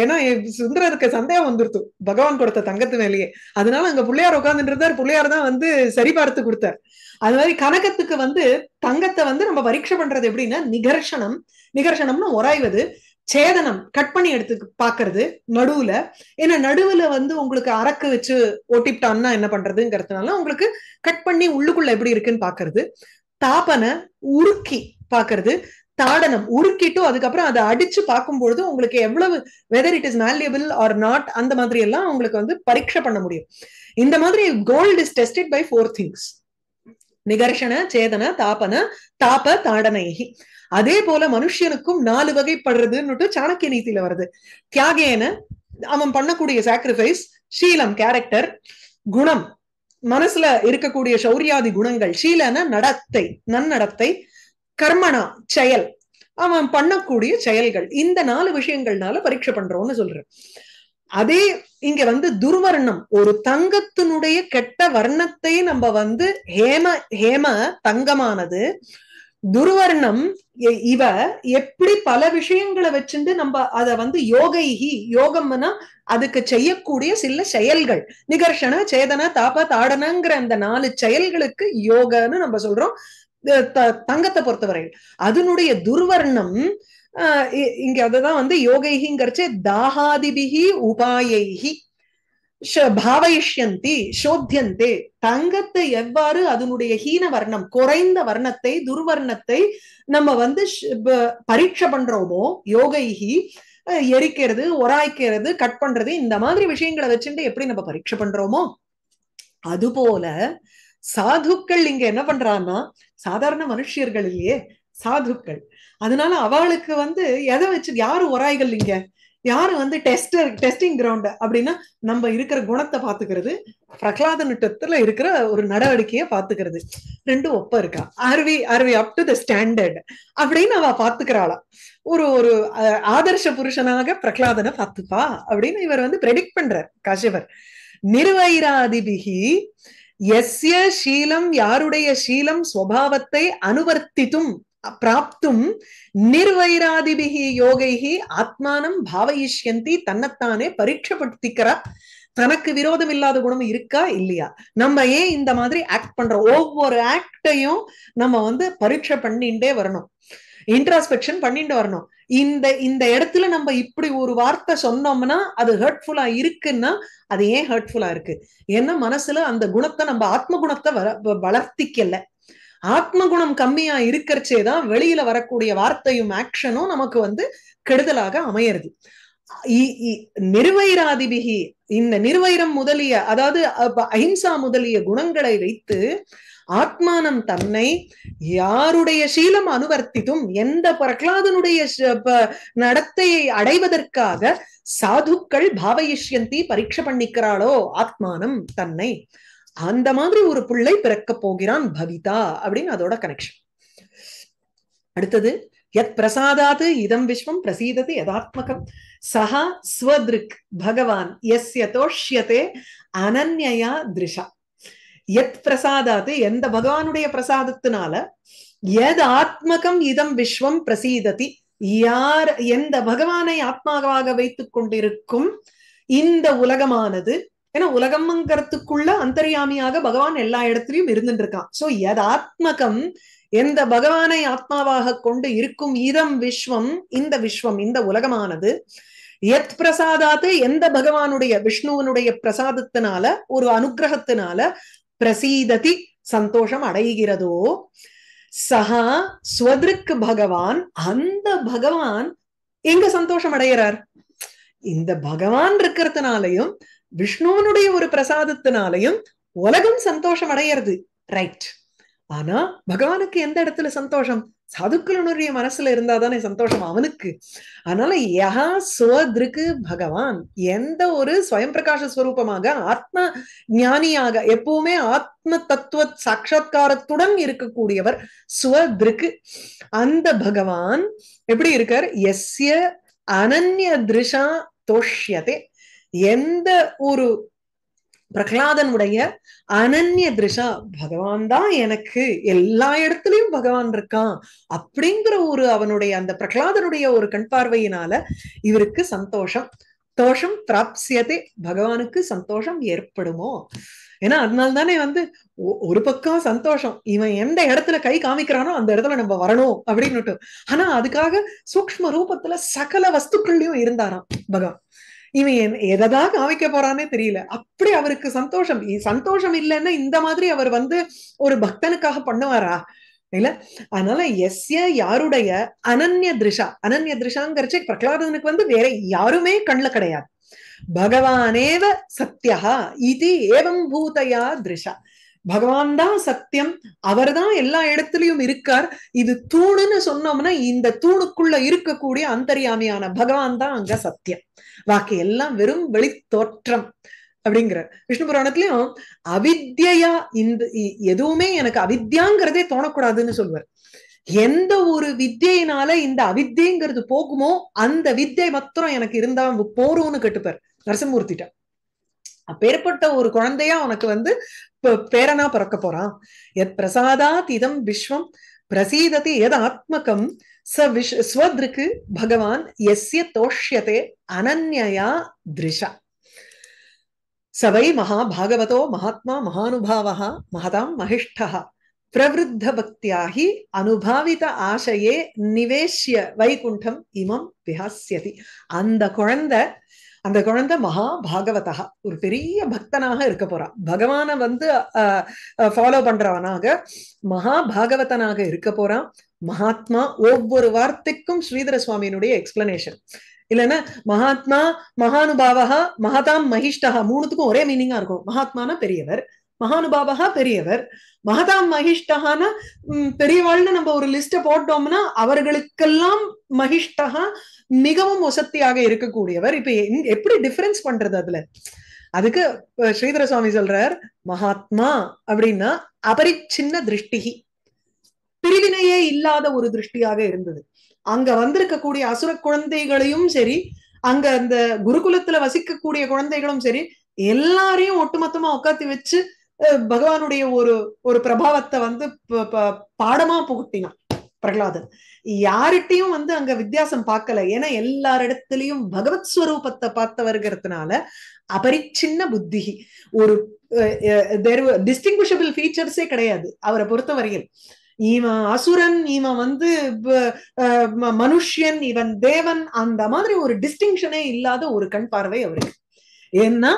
ஏன்னா சுந்தரருக்கு சந்தேகம் வந்துருத்தும் பகவான் கொடுத்த தங்கத்து மேலேயே அதனால அங்க பிள்ளையார் உட்காந்துட்டு இருந்தார் பிள்ளையார் தான் வந்து சரி பார்த்து கொடுத்தார் அது மாதிரி கனகத்துக்கு வந்து தங்கத்தை வந்து நம்ம பரீட்சை பண்றது எப்படின்னா நிகர்ஷனம் நிகர்ஷனம்னு உராய்வது சேதனம் கட் பண்ணி எடுத்து பாக்குறது நடுவுல ஏன்னா நடுவுல வந்து உங்களுக்கு அரக்கு வச்சு ஓட்டிப்டான்னா என்ன பண்றதுங்கிறதுனால உங்களுக்கு கட் பண்ணி உள்ளுக்குள்ள எப்படி இருக்குன்னு பாக்குறது தாபனை உருக்கி பாக்குறது தாடனம் உருக்கிட்டும் அதுக்கப்புறம் அதை அடிச்சு பார்க்கும்பொழுது உங்களுக்கு எவ்வளவு whether it is valuable or not அந்த மாதிரி எல்லாம் உங்களுக்கு வந்து பரீட்சை பண்ண முடியும் இந்த மாதிரி gold is tested by four things நிகர்ஷன சேதன தாபன தாப தாடனைகி அதே போல மனுஷனுக்கும் நாலு வகைப்படுறதுன்னுட்டு சாணக்கிய நீதியில வருது தியாகேன அவன் பண்ணக்கூடிய சாக்ரிஃபைஸ் ஷீலம் கேரக்டர் குணம் மனசுல இருக்கக்கூடிய சௌரியாதி குணங்கள் சீலன நடத்தை நன்னடத்தை கர்மனா செயல் அவன் பண்ணக்கூடிய செயல்கள் இந்த நாலு விஷயங்கள்னால பரீட்சை பண்றோம்னு சொல்றேன் அதே இங்க வந்து துர்வர்ணம் ஒரு தங்கத்தினுடைய கெட்ட வர்ணத்தை நம்ம வந்து ஹேம ஹேம தங்கமானது துர்வர்ணம் இவ எப்படி பல விஷயங்களை வச்சிருந்து நம்ம அத வந்து யோகைஹி யோகம்னா அதுக்கு செய்யக்கூடிய சில செயல்கள் நிகர்ஷன சேதன தாப தாடனங்கிற அந்த நாலு செயல்களுக்கு யோகன்னு நம்ம சொல்றோம் தங்கத்தை பொறுத்தவரையில் அதனுடைய துர்வர்ணம் இங்க அதுதான் வந்து யோகைஹிங்கிறச்சு தாகாதிபிகி உபாயைகி பாவயிஷ்யந்தி சோத்தியந்தே தங்கத்தை எவ்வாறு அதனுடைய ஹீன வர்ணம் குறைந்த வர்ணத்தை துர்வர்ணத்தை நம்ம வந்து பரீட்சை பண்றோமோ யோகைஹி எரிக்கிறது உராய்க்கிறது கட் பண்றது இந்த மாதிரி விஷயங்களை வச்சுட்டு எப்படி நம்ம பரீட்சை பண்றோமோ அதுபோல சாதுக்கள் இங்க என்ன பண்றான்னா சாதாரண மனுஷியர்கள் இல்லையே சாதுக்கள் அதனால அவளுக்கு வந்து எதை வச்சு யாரு உராய்கள் இங்க யாரு வந்து டெஸ்டர் டெஸ்டிங் கிரவுண்ட் அப்படின்னா நம்ம இருக்கிற குணத்தை பாத்துக்கிறது பிரகலாத நிட்டத்துல இருக்கிற ஒரு நடவடிக்கையை பாத்துக்கிறது ரெண்டும் ஒப்ப இருக்கா அருவி அருவி அப் டு த ஸ்டாண்டர்ட் அப்படின்னு அவ பாத்துக்கிறாளா ஒரு ஒரு ஆதர்ஷ புருஷனாக பிரகலாதனை பாத்துப்பா அப்படின்னு இவர் வந்து பிரெடிக்ட் பண்றார் காசிவர் நிர்வைராதிபிகி எஸ்ய சீலம் யாருடைய சீலம் சுவாவத்தை அனுவர்த்தித்தும் பிராப்தும் நிர்வைராதிபிகி யோகைகி ஆத்மானம் பாவயிஷ்யந்தி தன்னைத்தானே பரீட்சப்படுத்திக்கிறா தனக்கு விரோதம் இல்லாத குணம் இருக்கா இல்லையா நம்ம ஏன் இந்த மாதிரி ஆக்ட் பண்றோம் ஒவ்வொரு ஆக்டையும் நம்ம வந்து பரீட்சை பண்ணிட்டே வரணும் இன்ட்ராஸ்பெக்ஷன் பண்ணிட்டு வரணும் இந்த இந்த இடத்துல நம்ம இப்படி ஒரு வார்த்தை சொன்னோம்னா அது ஹர்ட்ஃபுல்லா இருக்குன்னா அது ஏன் ஹர்ட்ஃபுல்லா இருக்கு ஏன்னா மனசுல அந்த குணத்தை நம்ம ஆத்ம குணத்தை வளர்த்திக்கல ஆத்ம குணம் கம்மியா இருக்கிறச்சே தான் வெளியில வரக்கூடிய வார்த்தையும் ஆக்ஷனும் நமக்கு வந்து கெடுதலாக அமையிறது நிர்வைராதிபிகி இந்த நிர்வைரம் முதலிய அதாவது அஹிம்சா முதலிய குணங்களை வைத்து ஆத்மானம் தன்னை யாருடைய சீலம் அனுவர்த்திதும் எந்த பிரகலாதனுடைய நடத்தையை அடைவதற்காக சாதுக்கள் பாவயிஷ்யந்தி பரீட்சை பண்ணிக்கிறாளோ ஆத்மானம் தன்னை அந்த மாதிரி ஒரு பிள்ளை பிறக்க போகிறான் பவிதா அப்படின்னு அதோட கனெக்ஷன் அடுத்தது யத் பிரசாதாது இதம் விஸ்வம் பிரசீதது யதாத்மகம் சஹா ஸ்வதிருக் பகவான் எஸ்ய தோஷ்யதே அனன்யா திருஷா எத் பிரசாதாது எந்த பகவானுடைய பிரசாதத்தினால எது ஆத்மகம் இதம் விஸ்வம் பிரசீததி யார் எந்த பகவானை ஆத்மாவாக வைத்துக் கொண்டிருக்கும் இந்த உலகமானது ஏன்னா உலகம்ங்கிறதுக்குள்ள அந்தரியாமியாக பகவான் எல்லா இடத்துலயும் இருந்துட்டு இருக்கான் சோ ஆத்மகம் எந்த பகவானை ஆத்மாவாக கொண்டு இருக்கும் இதம் விஸ்வம் இந்த விஸ்வம் இந்த உலகமானது எத் பிரசாதாத்து எந்த பகவானுடைய விஷ்ணுவனுடைய பிரசாதத்தினால ஒரு அனுகிரகத்தினால பிரசீததி சந்தோஷம் அடைகிறதோ சஹா ஸ்வதிருக்கு பகவான் அந்த பகவான் எங்க சந்தோஷம் அடைகிறார் இந்த பகவான் இருக்கிறதுனாலையும் விஷ்ணுவனுடைய ஒரு பிரசாதத்தினாலையும் உலகம் சந்தோஷம் அடையிறது ரைட் ஆனா பகவானுக்கு எந்த இடத்துல சந்தோஷம் சதுக்களுடைய மனசுல இருந்தாதானே சந்தோஷம் அவனுக்கு அதனால யஹா சுவதிருக்கு பகவான் எந்த ஒரு ஸ்வயம் பிரகாஷ ஸ்வரூபமாக ஆத்ம ஞானியாக எப்பவுமே ஆத்ம தத்துவ சாட்சாத்காரத்துடன் இருக்கக்கூடியவர் சுவதிருக்கு அந்த பகவான் எப்படி இருக்கார் எஸ்ய அனன்ய திருஷா தோஷ்யதே எந்த ஒரு பிரகலாதனுடைய அனன்ய திருஷா பகவான் தான் எனக்கு எல்லா இடத்துலயும் பகவான் இருக்கான் அப்படிங்கிற ஒரு அவனுடைய அந்த பிரகலாதனுடைய ஒரு கண் பார்வையினால இவருக்கு சந்தோஷம் சந்தோஷம் பிராப்சியதே பகவானுக்கு சந்தோஷம் ஏற்படுமோ ஏன்னா அதனால தானே வந்து ஒரு பக்கம் சந்தோஷம் இவன் எந்த இடத்துல கை காமிக்கிறானோ அந்த இடத்துல நம்ம வரணும் அப்படின்னுட்டு ஆனா அதுக்காக சூக்ம ரூபத்துல சகல வஸ்துக்கள்லயும் இருந்தாராம் பகவான் இவன் எதான் காமிக்க போறானே தெரியல அப்படி அவருக்கு சந்தோஷம் சந்தோஷம் இல்லைன்னா இந்த மாதிரி அவர் வந்து ஒரு பக்தனுக்காக பண்ணுவாரா இல்ல அதனால எஸ்ய யாருடைய அனன்ய திருஷா அனன்ய திருஷாங்கிறச்சு பிரகலாதனுக்கு வந்து வேற யாருமே கண்ணுல கிடையாது பகவானேவ சத்தியா இது ஏவம் பூதையா திருஷா பகவான் தான் சத்தியம் அவர் தான் எல்லா இடத்துலயும் இருக்கார் இது தூணுன்னு சொன்னோம்னா இந்த தூணுக்குள்ள இருக்கக்கூடிய அந்தரியாமியான பகவான் தான் அங்க சத்தியம் வாக்கு எல்லாம் வெறும் வெளித்தோற்றம் அப்படிங்கிற விஷ்ணு புராணத்திலயும் அவித்யா இந்த எதுவுமே எனக்கு அவித்யாங்கிறதே தோணக்கூடாதுன்னு சொல்லுவார் எந்த ஒரு வித்தியினால இந்த அவித்தியங்கிறது போகுமோ அந்த வித்தியை மாத்திரம் எனக்கு இருந்தா போறோம்னு கேட்டுப்பார் நரசிம்மூர்த்திட்ட அப்பேற்பட்ட ஒரு குழந்தையா உனக்கு வந்து பேரனா பிறக்க போறான் எத் பிரசாதாத் இதம் விஸ்வம் பிரசீதத்தை எது ஆத்மகம் ச விஷ் ஸ்வதிருக்கு பகவான் எஸ்ய தோஷ்யதே அனன்யா திருஷா சவை மகாபாகவதோ மகாத்மா மகானுபாவா மகதாம் மகிஷ்டா பிரவருத்த பக்தியாகி அனுபாவித ஆசையே நிவேஷ்ய வைகுண்டம் இமம் விஹாசியதி அந்த குழந்தை அந்த குழந்தை மகா பாகவதா ஒரு பெரிய பக்தனாக இருக்க போறான் பகவான வந்து ஃபாலோ பண்றவனாக மகா பாகவதனாக இருக்க போறான் மகாத்மா ஒவ்வொரு வார்த்தைக்கும் ஸ்ரீதர சுவாமியினுடைய எக்ஸ்பிளனேஷன் இல்லைன்னா மகாத்மா மகானுபாவா மகதாம் மகிஷ்டகா மூணுத்துக்கும் ஒரே மீனிங்கா இருக்கும் மகாத்மானா பெரியவர் மகானுபாவா பெரியவர் மகதாம் மகிஷ்டகான பெரியவாள்னு நம்ம ஒரு லிஸ்ட போட்டோம்னா அவர்களுக்கெல்லாம் மகிஷ்டகா மிகவும் ஒசத்தியாக இருக்கக்கூடியவர் இப்ப எப்படி டிஃபரன்ஸ் பண்றது அதுல அதுக்கு ஸ்ரீதர சுவாமி சொல்றார் மகாத்மா அப்படின்னா அபரிச்சின்ன திருஷ்டிகி பிரிவினையே இல்லாத ஒரு திருஷ்டியாக இருந்தது அங்க வந்திருக்கக்கூடிய அசுர குழந்தைகளையும் சரி அங்க அந்த குருகுலத்துல வசிக்கக்கூடிய குழந்தைகளும் சரி எல்லாரையும் ஒட்டுமொத்தமா உட்காத்தி வச்சு பகவானுடைய ஒரு ஒரு பிரபாவத்தை வந்து பாடமா புகுட்டினான் பிரகலாதன் யார்கிட்டையும் வந்து அங்க வித்தியாசம் பார்க்கல ஏன்னா எல்லாரிடத்துலயும் பகவத் ஸ்வரூபத்தை பார்த்தவர்கிறதுனால அபரிச்சின்ன புத்தி ஒரு தேர்வு டிஸ்டிங்விஷபிள் ஃபீச்சர்ஸே கிடையாது அவரை பொறுத்த வரையில் இவன் அசுரன் இவன் வந்து மனுஷியன் இவன் தேவன் அந்த மாதிரி ஒரு டிஸ்டிங்ஷனே இல்லாத ஒரு கண் பார்வை அவருக்கு ஏன்னா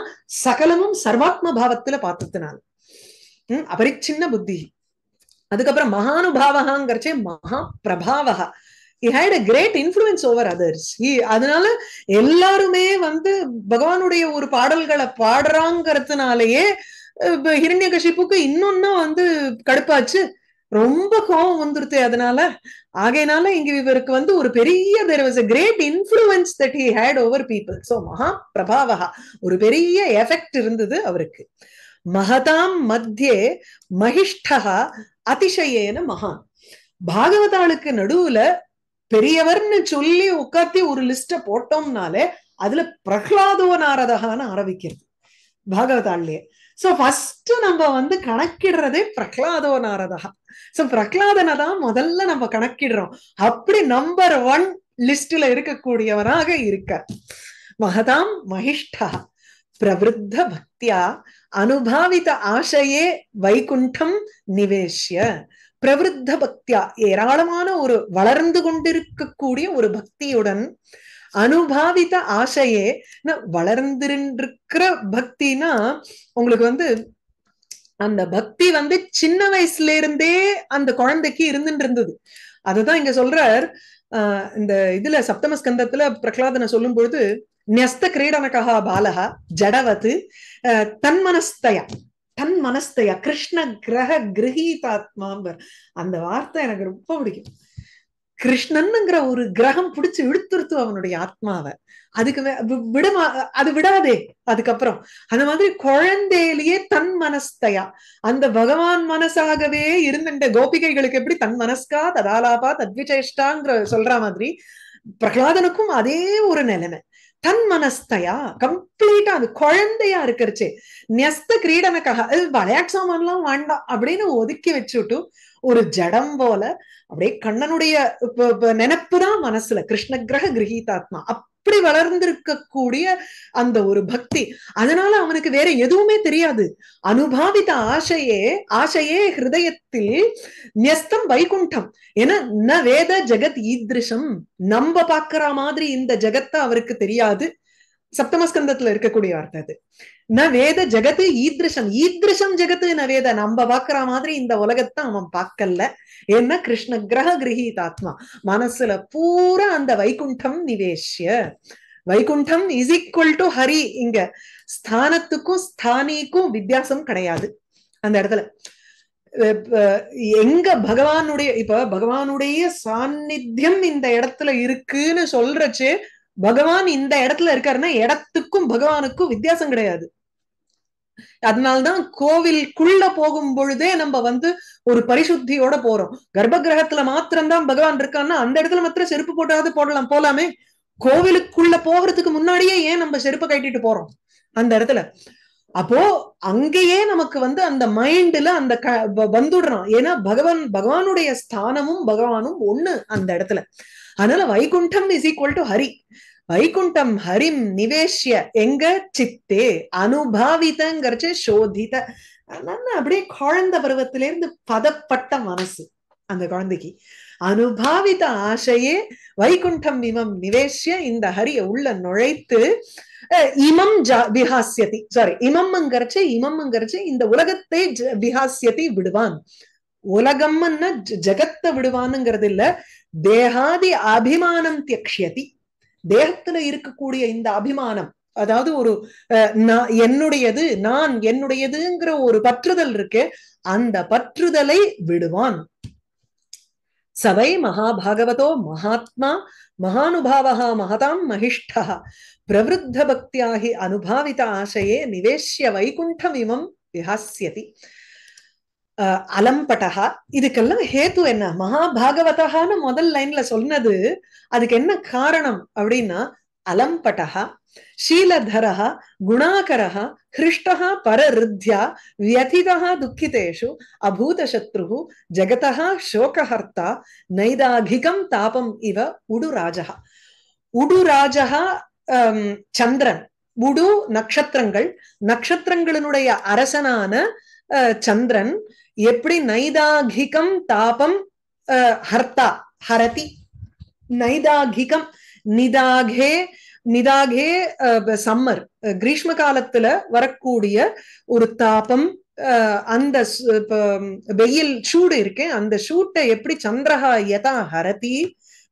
சகலமும் சர்வாத்ம பாவத்துல பார்த்ததுனால அபரிச்சின்ன புத்தி அதுக்கப்புறம் மகானுபாவகாங்கிறச்சே மகா பிரபாவகா I had a great influence over others அதனால எல்லாருமே வந்து பகவானுடைய ஒரு பாடல்களை பாடுறாங்கிறதுனாலயே ஹிரண்ய கஷிப்புக்கு இன்னொன்னா வந்து கடுப்பாச்சு ரொம்ப கோபம் வந்துருத்து அதனால ஆகையினால இங்க இவருக்கு வந்து ஒரு பெரிய there was a great influence that he had over people so மகா பிரபாவகா ஒரு பெரிய எஃபெக்ட் இருந்தது அவருக்கு மகதாம் மத்தியே மகிஷ்டா அதிசயேன மகான் பாகவதாளுக்கு நடுவுல பெரியவர்னு சொல்லி உட்காத்தி ஒரு லிஸ்ட போட்டோம்னாலே அதுல பிரகலாதோ நாரதகான்னு ஆரம்பிக்கிறது பாகவதாள்லயே சோ ஃபர்ஸ்ட் நம்ம வந்து கணக்கிடுறதே பிரகலாதோ நாரதா சோ பிரகலாதனை தான் முதல்ல நம்ம கணக்கிடுறோம் அப்படி நம்பர் ஒன் லிஸ்ட்ல இருக்கக்கூடியவராக இருக்க மகதாம் மகிஷ்டா பிரவருத்த பக்தியா அனுபாவித ஆசையே வைகுண்டம் நிவேஷ்ய பிரவருத்த பக்தியா ஏராளமான ஒரு வளர்ந்து கொண்டிருக்கக்கூடிய ஒரு பக்தியுடன் அனுபாவித ஆசையே வளர்ந்துருக்கிற பக்தினா உங்களுக்கு வந்து அந்த பக்தி வந்து சின்ன வயசுல இருந்தே அந்த குழந்தைக்கு இருந்துட்டு இருந்தது அதுதான் இங்க சொல்றார் இந்த இதுல சப்தமஸ்கந்தத்துல பிரகலாதனை சொல்லும் பொழுது நியஸ்த न्यस्तक्रीडनकः बालः जडवत् தன் தன்மனஸ்தையா கிருஷ்ண கிரக கிரகீதாத்மாங்கிற அந்த வார்த்தை எனக்கு ரொம்ப பிடிக்கும் கிருஷ்ணன்னுங்கிற ஒரு கிரகம் பிடிச்சு இழுத்துருத்து அவனுடைய ஆத்மாவை அதுக்கு விடமா அது விடாதே அதுக்கப்புறம் அந்த மாதிரி குழந்தையிலேயே தன் மனஸ்தையா அந்த பகவான் மனசாகவே இருந்துட்ட கோபிகைகளுக்கு எப்படி தன் மனஸ்கா ததாலாபா தத்விசேஷ்டாங்கிற சொல்ற மாதிரி பிரகலாதனுக்கும் அதே ஒரு நிலைமை தன் மனஸ்தையா கம்ப்ளீட்டா அது குழந்தையா இருக்கிறச்சு நெஸ்த கிரீடனக்காக விளையாட்டு சாமான்லாம் வேண்டாம் அப்படின்னு ஒதுக்கி வச்சுட்டு ஒரு ஜடம் போல அப்படியே கண்ணனுடைய நினப்பு தான் மனசுல கிருஷ்ண கிரக கிரகீதாத்மா அப்ப அப்படி வளர்ந்திருக்கக்கூடிய அந்த ஒரு பக்தி அதனால அவனுக்கு வேற எதுவுமே தெரியாது அனுபாவித ஆசையே ஆசையே ஹிருதயத்தில் நியஸ்தம் வைகுண்டம் ஏன்னா ந வேத ஜெகத் ஈத்ரிஷம் நம்ம பாக்குற மாதிரி இந்த ஜெகத்தை அவருக்கு தெரியாது சப்தமஸ்கந்தத்துல இருக்கக்கூடிய வார்த்தை அது ந வேத ஜெகத்து ஈத்ரிஷம் ஈத்ரிஷம் ஜெகத்து ந வேத நம்ம பாக்குற மாதிரி இந்த உலகத்தை அவன் பார்க்கல ஏன்னா கிருஷ்ண கிரக ஆத்மா மனசுல பூரா அந்த வைகுண்டம் நிவேஷ்ய Vaikuntham is equal to Hari இங்க ஸ்தானத்துக்கும் ஸ்தானிக்கும் வித்தியாசம் கிடையாது அந்த இடத்துல எங்க பகவானுடைய இப்ப பகவானுடைய சாநித்தியம் இந்த இடத்துல இருக்குன்னு சொல்றச்சு பகவான் இந்த இடத்துல இருக்காருன்னா இடத்துக்கும் பகவானுக்கும் வித்தியாசம் கிடையாது அதனால்தான் கோவிலுக்குள்ள போகும் பொழுதே நம்ம வந்து ஒரு பரிசுத்தியோட போறோம் கர்ப்ப கிரகத்துல மாத்திரம்தான் பகவான் இருக்கான்னா அந்த இடத்துல மாத்திரம் செருப்பு போட்டாவது போடலாம் போலாமே கோவிலுக்குள்ள போகிறதுக்கு முன்னாடியே ஏன் நம்ம செருப்பை கட்டிட்டு போறோம் அந்த இடத்துல அப்போ அங்கேயே நமக்கு வந்து அந்த மைண்ட்ல அந்த வந்துடுறோம் ஏன்னா பகவான் பகவானுடைய ஸ்தானமும் பகவானும் ஒண்ணு அந்த இடத்துல அதனால Vaikuntham is equal to Hari Vaikuntham ஹரிம் நிவேஷ்ய எங்க சித்தே அனுபாவிதங்கிறச்சு சோதித நல்லா அப்படியே குழந்த இருந்து பதப்பட்ட மனசு அந்த குழந்தைக்கு அனுபாவித ஆசையே வைகுண்டம் இமம் நிவேஷ்ய இந்த ஹரிய உள்ள நுழைத்து இமம் விஹாசியதி சாரி இமம்ங்கிறச்சு இமம்ங்கிறச்சு இந்த உலகத்தை விஹாசியத்தை விடுவான் உலகம்னா ஜகத்தை விடுவானுங்கிறது இல்ல தேகாதி அபிமானம் தியக்ஷதி தேகத்துல இருக்கக்கூடிய இந்த அபிமானம் அதாவது ஒரு என்னுடையது நான் என்னுடையதுங்கிற ஒரு பற்றுதல் இருக்கு அந்த பற்றுதலை விடுவான் சவை மகாபாகவதோ மகாத்மா மகானுபாவா மகதாம் மகிஷ்டா பிரவருத்த பக்தியாகி அனுபாவித ஆசையே நிவேசிய வைகுண்டமிமம் விஹாசியதி அலம்படகா இதுக்கெல்லாம் ஹேத்து என்ன மகாபாகவதகான்னு முதல் லைன்ல சொன்னது அதுக்கு என்ன காரணம் அப்படின்னா அலம்படகா ஷீலதரஹ குணாகரஹா ஹிருஷ்டஹ பரருத்யா வியதிதா துக்கிதேஷு அபூதசத்ரு ஜகதஹ சோகஹர்த்தா நைதாகிகம் தாபம் இவ உடுராஜஹா உடுராஜஹா சந்திரன் உடு நக்ஷத்திரங்கள் நக்ஷத்திரங்களினுடைய அரசனான சந்திரன் எப்படி நைதாகிகம் தாபம் ஹர்த்தா ஹரதி நைதாகிகம் நிதாகே நிதாகே சம்மர் கிரீஷ்ம காலத்துல வரக்கூடிய ஒரு தாபம் அந்த வெயில் சூடு இருக்கு அந்த சூட்டை எப்படி சந்திரஹா யதா ஹரதி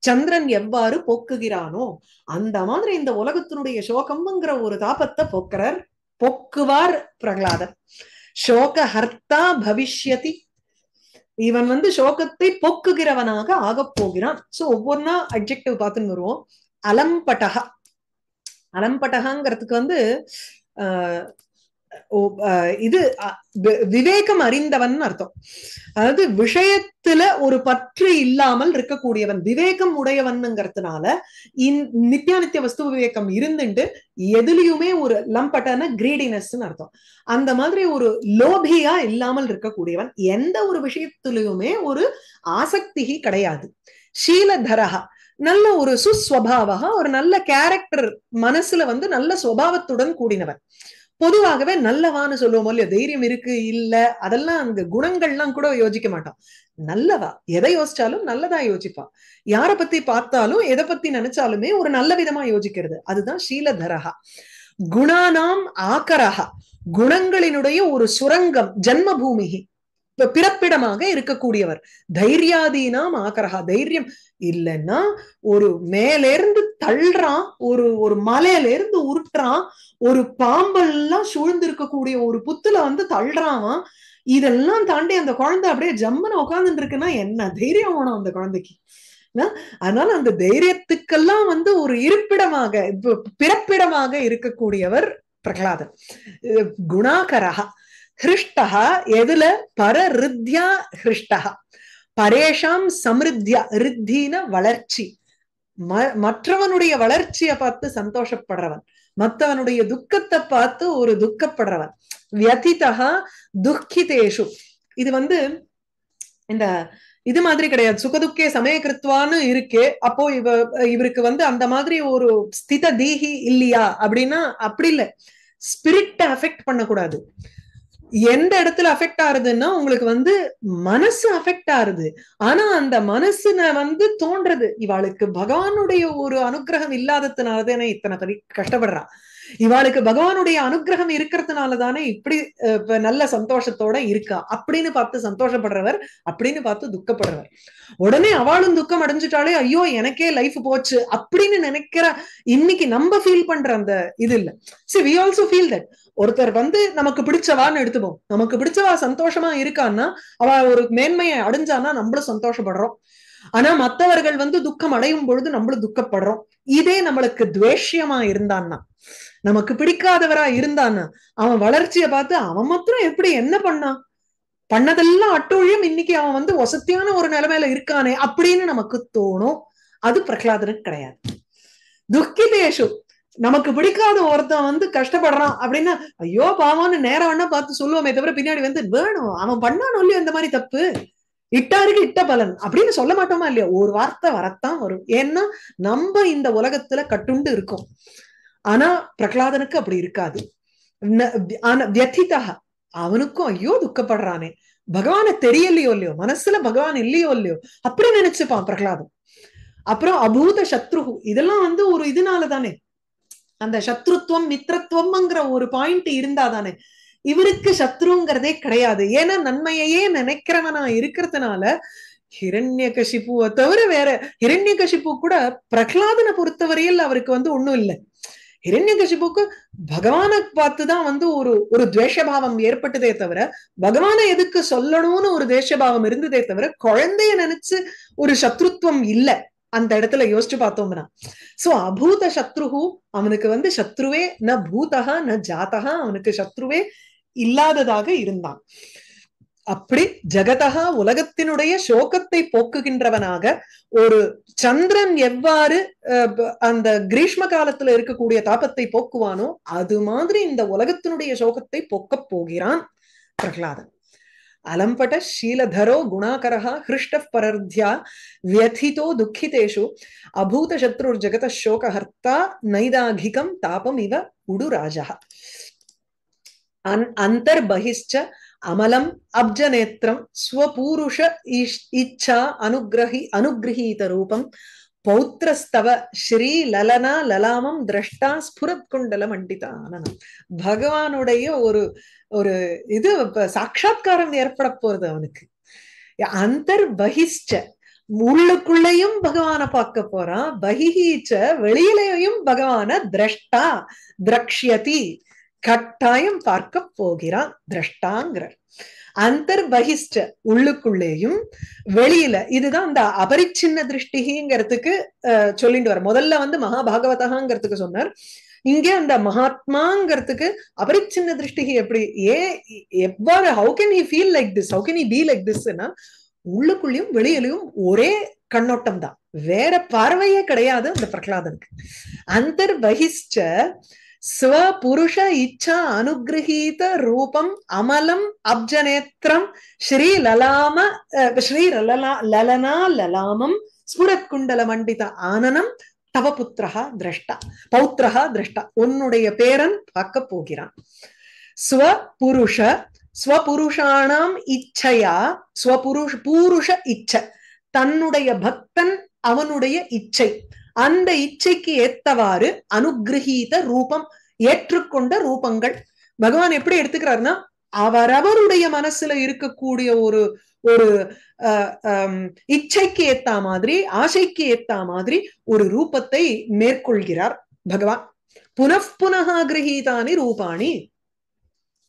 சந்திரன் எவ்வாறு போக்குகிறானோ அந்த மாதிரி இந்த உலகத்தினுடைய சோகம்ங்கிற ஒரு தாபத்தை போக்குறார் போக்குவார் பிரகலாதர் சோக ஹர்த்தா பவிஷ்யதி இவன் வந்து சோகத்தை போக்குகிறவனாக ஆகப் போகிறான் சோ ஒவ்வொன்னா அப்ஜெக்டிவ் பார்த்துன்னு வருவோம் அலம்பட்டகா அலம்பட்டகாங்கிறதுக்கு வந்து ஆஹ் இது விவேகம் அறிந்தவன் அர்த்தம் அதாவது விஷயத்துல ஒரு பற்று இல்லாமல் இருக்கக்கூடியவன் விவேகம் உடையவன்ங்கிறதுனால நித்தியானித்திய வஸ்து விவேகம் இருந்துட்டு எதுலயுமே ஒரு லம்பட்டான கிரீடினஸ் அர்த்தம் அந்த மாதிரி ஒரு லோபியா இல்லாமல் இருக்கக்கூடியவன் எந்த ஒரு விஷயத்திலயுமே ஒரு ஆசக்தி கிடையாது ஷீலதரகா நல்ல ஒரு சுஸ்வபாவா ஒரு நல்ல கேரக்டர் மனசுல வந்து நல்ல சுவாவத்துடன் கூடினவன் பொதுவாகவே நல்லவான்னு சொல்லுவோம் இல்லையா தைரியம் இருக்கு இல்ல அதெல்லாம் அந்த குணங்கள்லாம் கூட யோசிக்க மாட்டான் நல்லவா எதை யோசிச்சாலும் நல்லதா யோசிப்பான் யார பத்தி பார்த்தாலும் எதை பத்தி நினைச்சாலுமே ஒரு நல்ல விதமா யோசிக்கிறது அதுதான் சீலதரகா குணானாம் ஆக்கரகா குணங்களினுடைய ஒரு சுரங்கம் ஜென்மபூமிகி பிறப்பிடமாக இருக்கக்கூடியவர் தைரியாதீனாம் ஆக்கரகா தைரியம் இல்லைன்னா ஒரு மேலேருந்து தள்ளுறான் ஒரு ஒரு மலையிலேருந்து உருட்டுறான் ஒரு பாம்பெல்லாம் சூழ்ந்து இருக்கக்கூடிய ஒரு புத்துல வந்து தள்ளுறான் இதெல்லாம் தாண்டி அந்த குழந்தை அப்படியே ஜம்மன உட்காந்துட்டு இருக்குன்னா என்ன தைரியம் வேணும் அந்த குழந்தைக்கு அதனால அந்த தைரியத்துக்கெல்லாம் வந்து ஒரு இருப்பிடமாக பிறப்பிடமாக இருக்கக்கூடியவர் பிரகலாதன் குணாகரகா ஹிருஷ்டா எதுல ரித்யா ஹிருஷ்டா பரேஷாம் சமிருத்தியா ரித்தின வளர்ச்சி மற்றவனுடைய வளர்ச்சியை பார்த்து சந்தோஷப்படுறவன் மற்றவனுடைய துக்கத்தை பார்த்து ஒரு துக்கப்படுறவன் வியதிதா துக்கிதேஷு இது வந்து இந்த இது மாதிரி கிடையாது சுகதுக்கே சமய கிருத்துவான்னு இருக்கே அப்போ இவ இவருக்கு வந்து அந்த மாதிரி ஒரு ஸ்தித தீஹி இல்லையா அப்படின்னா அப்படி இல்லை ஸ்பிரிட்ட அஃபெக்ட் பண்ணக்கூடாது எந்த இடத்துல அஃபெக்ட் ஆகுதுன்னா உங்களுக்கு வந்து மனசு அஃபெக்ட் ஆகுது ஆனா அந்த மனசுன வந்து தோன்றது இவாளுக்கு பகவானுடைய ஒரு அனுகிரகம் இல்லாததுனாலதான் இத்தனை பதி கஷ்டப்படுறா இவாளுக்கு பகவானுடைய அனுகிரகம் இருக்கிறதுனால தானே இப்படி நல்ல சந்தோஷத்தோட இருக்கா அப்படின்னு பார்த்து சந்தோஷப்படுறவர் அப்படின்னு பார்த்து துக்கப்படுறவர் உடனே அவளும் துக்கம் அடைஞ்சிட்டாலே ஐயோ எனக்கே லைஃப் போச்சு அப்படின்னு நினைக்கிற இன்னைக்கு நம்ம ஃபீல் பண்ற அந்த இது இல்ல see we also feel that ஒருத்தர் வந்து நமக்கு பிடிச்சவான்னு எடுத்துப்போம் நமக்கு பிடிச்சவா சந்தோஷமா இருக்கான்னா அவ ஒரு மேன்மையை அடைஞ்சான்னா நம்மளும் சந்தோஷப்படுறோம் ஆனா மத்தவர்கள் வந்து துக்கம் அடையும் பொழுது நம்மளும் துக்கப்படுறோம் இதே நம்மளுக்கு துவேஷியமா இருந்தான்னா நமக்கு பிடிக்காதவரா இருந்தான்னா அவன் வளர்ச்சியை பார்த்து அவன் மாத்திரம் எப்படி என்ன பண்ணான் பண்ணதெல்லாம் அட்டோழியம் இன்னைக்கு அவன் வந்து வசத்தியான ஒரு நிலைமையில இருக்கானே அப்படின்னு நமக்கு தோணும் அது பிரகலாதனுக்கு கிடையாது துக்கிதேஷு நமக்கு பிடிக்காத ஒருத்தன் வந்து கஷ்டப்படுறான் அப்படின்னா ஐயோ பாவான்னு நேரம் வேணா பார்த்து சொல்லுவோமே தவிர பின்னாடி வந்து வேணும் அவன் பண்ணான் இல்லையோ இந்த மாதிரி தப்பு இட்டாருக்கு இட்ட பலன் அப்படின்னு சொல்ல மாட்டோமா இல்லையா ஒரு வார்த்தை வரத்தான் வரும் ஏன்னா நம்ம இந்த உலகத்துல கட்டுண்டு இருக்கோம் ஆனா பிரகலாதனுக்கு அப்படி இருக்காது ஆனா அவனுக்கும் ஐயோ துக்கப்படுறானே பகவான தெரியலையோ இல்லையோ மனசுல பகவான் இல்லையோ இல்லையோ அப்படி நினைச்சுப்பான் பிரகலாதம் அப்புறம் அபூத சத்ரு இதெல்லாம் வந்து ஒரு இதனால தானே அந்த சத்ருத்துவம் மித்திரத்துவம்ங்கிற ஒரு பாயிண்ட் இருந்தா தானே இவருக்கு சத்ருங்கிறதே கிடையாது ஏன்னா நன்மையையே நினைக்கிறவனா இருக்கிறதுனால ஹிரண்ய கஷிப்புவை தவிர வேற ஹிரண்ய கஷிப்பு கூட பிரகலாதனை பொறுத்தவரையில் அவருக்கு வந்து ஒண்ணும் இல்லை ஹிரண்ய கஷிப்புக்கு பகவானை பார்த்துதான் வந்து ஒரு ஒரு துவேஷபாவம் ஏற்பட்டதே தவிர பகவானை எதுக்கு சொல்லணும்னு ஒரு துவேஷபாவம் இருந்ததே தவிர குழந்தைய நினைச்சு ஒரு சத்ருத்வம் இல்லை அந்த இடத்துல யோசிச்சு பார்த்தோம்னா சோ அபூத சத்ருகு அவனுக்கு வந்து சத்ருவே ந பூதகா ந ஜாத்தகா அவனுக்கு சத்ருவே இல்லாததாக இருந்தான் அப்படி ஜகதகா உலகத்தினுடைய சோகத்தை போக்குகின்றவனாக ஒரு சந்திரன் எவ்வாறு அந்த கிரீஷ்ம காலத்துல இருக்கக்கூடிய தாபத்தை போக்குவானோ அது மாதிரி இந்த உலகத்தினுடைய சோகத்தை போக்கப் போகிறான் பிரகலாதன் அலம்பட ஷீலதரோ குணாகரா ஹிருஷ்ட பரர்த்தியா வியதிதோ துக்கிதேஷு அபூத சத்ருர் ஜெகத சோகஹர்த்தா நைதாகிகம் தாபம் இவ உடு ராஜா அந் அந்தர்பகிஷ்ட அமலம் அப்ஜநேத்திரம் ஸ்வபூருஷ இச்சா அனுகிரகி அனுகிரகீத ரூபம் பௌத்திரஸ்தவ ஸ்ரீ லலனா லலாமம் திரஷ்டா ஸ்புரத் குண்டல மண்டிதானனம் பகவானுடைய ஒரு ஒரு இது சாட்சா்காரம் ஏற்பட போறது அவனுக்கு அந்த பகிஷ்ட உள்ளுக்குள்ளையும் பகவான பார்க்க போறான் பகிஹீச்ச வெளியிலையும் பகவான திரஷ்டா திரக்ஷியதி கட்டாயம் பார்க்க போகிறான் திரஷ்டாங்கிறார் அந்தர் பகிஷ்ட உள்ளுக்குள்ளேயும் வெளியில இதுதான் இந்த அபரிச்சின்ன திருஷ்டிங்கிறதுக்கு சொல்லிட்டு வர முதல்ல வந்து மகாபாகவதாங்கிறதுக்கு சொன்னார் இங்கே அந்த மகாத்மாங்கிறதுக்கு அபரிச்சின்ன திருஷ்டிக்கு எப்படி ஏ எவ்வாறு how can he feel like this how can he be like திஸ்னா உள்ளுக்குள்ளேயும் வெளியிலையும் ஒரே கண்ணோட்டம் தான் வேற பார்வையே கிடையாது அந்த பிரகலாதனுக்கு அந்தர் பகிஷ்ட புருஷ இச்சா அனுகிரகீத ரூபம் அமலம் அப்ஜநேத்திரம் ஸ்ரீ லலாம ஸ்ரீ லலலா லலனா லலாமம் ஸ்புரத் குண்டல மண்டித ஆனனம் தவ புத்திரஹா திரஷ்டா பௌத்திரஹா திரஷ்டா உன்னுடைய பேரன் பார்க்க போகிறான் ஸ்வ புருஷ ஸ்வபுருஷானாம் இச்சையா ஸ்வபுருஷ் பூருஷ இச்ச தன்னுடைய பக்தன் அவனுடைய இச்சை அந்த இச்சைக்கு ஏத்தவாறு அனுகிரகீத ரூபம் ஏற்றுக்கொண்ட ரூபங்கள் பகவான் எப்படி எடுத்துக்கிறாருன்னா அவரவருடைய மனசுல இருக்கக்கூடிய ஒரு ஒரு இச்சைக்கு ஏத்தா மாதிரி ஆசைக்கு ஏத்தா மாதிரி ஒரு ரூபத்தை மேற்கொள்கிறார் பகவான் புனப்புனகா கிரகிதானி ரூபாணி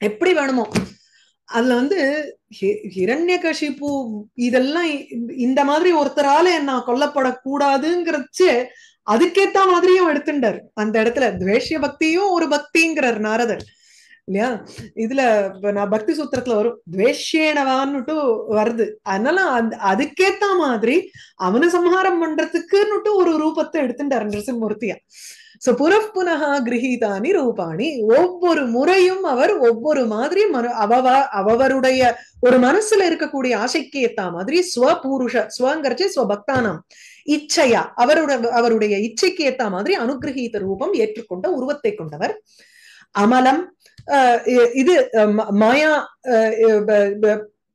எப்படி வேணுமோ அதுல வந்து ஹிரண்ய கஷிப்பு இதெல்லாம் இந்த மாதிரி ஒருத்தரால நான் கொல்லப்படக்கூடாதுங்கிறச்சு அதுக்கேத்த மாதிரியும் எடுத்துட்டார் அந்த இடத்துல துவேஷ்ய பக்தியும் ஒரு பக்திங்கிறார் நாரதர் இல்லையா இதுல நான் பக்தி சூத்திரத்துல வரும் துவேஷேனவான்னுட்டு வருது அதனால அந்த அதுக்கேத்த மாதிரி அவனை சம்ஹாரம் பண்றதுக்குன்னுட்டு ஒரு ரூபத்தை எடுத்துட்டார் நரசிம்மூர்த்தியா சோ புனப்புனகா கிரகிதானி ரூபாணி ஒவ்வொரு முறையும் அவர் ஒவ்வொரு மாதிரி மனு அவவ ஒரு மனசுல இருக்கக்கூடிய ஆசைக்கு ஏத்த மாதிரி ஸ்வபூருஷ ஸ்வங்கரிச்சு ஸ்வபக்தானம் இச்சையா அவரோட அவருடைய இச்சைக்கு ஏத்த மாதிரி அனுகிரகீத ரூபம் ஏற்றுக்கொண்ட உருவத்தை கொண்டவர் அமலம் இது மாயா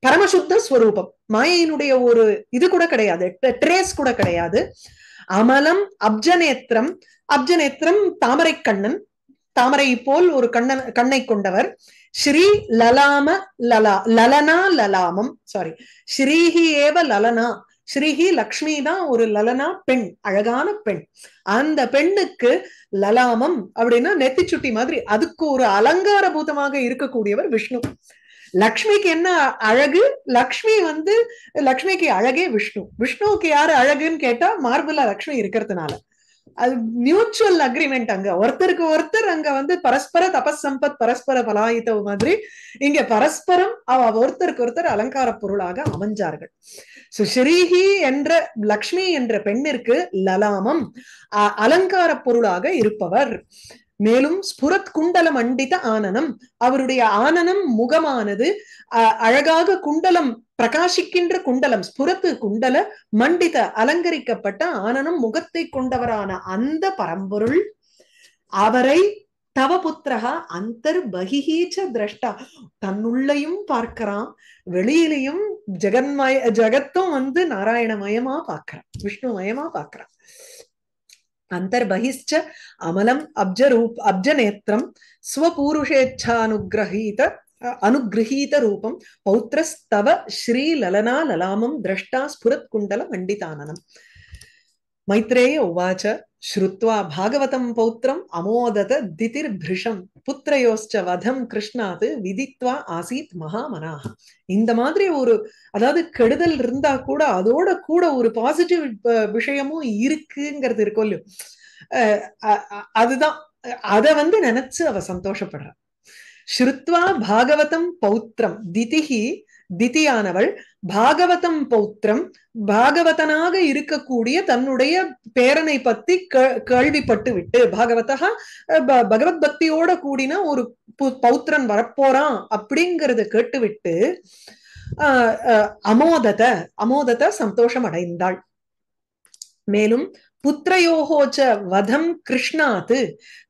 பரமசுத்த ஸ்வரூபம் மாயையினுடைய ஒரு இது கூட கிடையாது ட்ரேஸ் கூட கிடையாது அமலம் அப்ஜநேத்திரம் அப்ஜநேத்திரம் தாமரை கண்ணன் தாமரை போல் ஒரு கண்ணன் கண்ணை கொண்டவர் ஸ்ரீ லலாம லலா லலனா லலாமம் சாரி ஸ்ரீஹி ஏவ லலனா ஸ்ரீஹி லக்ஷ்மி தான் ஒரு லலனா பெண் அழகான பெண் அந்த பெண்ணுக்கு லலாமம் அப்படின்னா நெத்தி சுட்டி மாதிரி அதுக்கு ஒரு அலங்கார பூதமாக இருக்கக்கூடியவர் விஷ்ணு லக்ஷ்மிக்கு என்ன அழகு லக்ஷ்மி வந்து லக்ஷ்மிக்கு அழகே விஷ்ணு விஷ்ணுவுக்கு யாரு அழகுன்னு கேட்டா மார்புல லக்ஷ்மி இருக்கிறதுனால அது மியூச்சுவல் அக்ரிமெண்ட் அங்க ஒருத்தருக்கு ஒருத்தர் அங்க வந்து பரஸ்பர தபஸ் சம்பத் பரஸ்பர பலாயுத மாதிரி இங்க பரஸ்பரம் அவ ஒருத்தருக்கு ஒருத்தர் அலங்கார பொருளாக அமைஞ்சார்கள் சுஷரீஹி என்ற லக்ஷ்மி என்ற பெண்ணிற்கு லலாமம் அலங்கார பொருளாக இருப்பவர் மேலும் ஸ்புரத் குண்டலம் அண்டித ஆனனம் அவருடைய ஆனனம் முகமானது அழகாக குண்டலம் பிரகாசிக்கின்ற குண்டலம் ஸ்புரத்து குண்டல மண்டித அலங்கரிக்கப்பட்ட ஆனனும் முகத்தை கொண்டவரான அந்த பரம்பொருள் அவரை தவ புத்திரகா அந்தர் பகிஹீச்ச திரஷ்டா தன்னுள்ளையும் பார்க்கிறான் வெளியிலையும் ஜெகன்மய ஜகத்தும் வந்து நாராயணமயமா பார்க்கிறான் விஷ்ணுமயமா பார்க்கிறான் பகிஷ்ட அமலம் அப்ஜரூப் அப்ஜநேத்திரம் ஸ்வபூருஷேச்சானுகிரகீத அனுகிரகீத ரூபம் பௌத்திரஸ்தவ ஸ்ரீ லலனா லலாமம் திரஷ்டா ஸ்புரத் குண்டல பண்டிதானனம் மைத்ரேய உவாச்ச ஸ்ருத்வா பாகவதம் பௌத்திரம் அமோதத திதிர்பிருஷம் புத்திரயோஷ்ட வதம் கிருஷ்ணாது விதித்வா ஆசீத் மகாமனாக இந்த மாதிரி ஒரு அதாவது கெடுதல் இருந்தா கூட அதோட கூட ஒரு பாசிட்டிவ் விஷயமும் இருக்குங்கிறது இருக்கும் இல்லையோ அதுதான் அதை வந்து நினைச்சு அவ சந்தோஷப்படுறான் ஸ்ருத்வா பாகவதம் பௌத்திரம் திதிஹி திதியானவள் பாகவதம் பௌத்திரம் பாகவதனாக இருக்கக்கூடிய தன்னுடைய பேரனை பத்தி கேள்விப்பட்டு விட்டு பாகவதா பகவத் பக்தியோட கூடின ஒரு பௌத்திரன் வரப்போறான் அப்படிங்கறத கேட்டுவிட்டு அமோதத அமோதத சந்தோஷம் அடைந்தாள் மேலும் ச வதம் கிருஷ்ணாத்து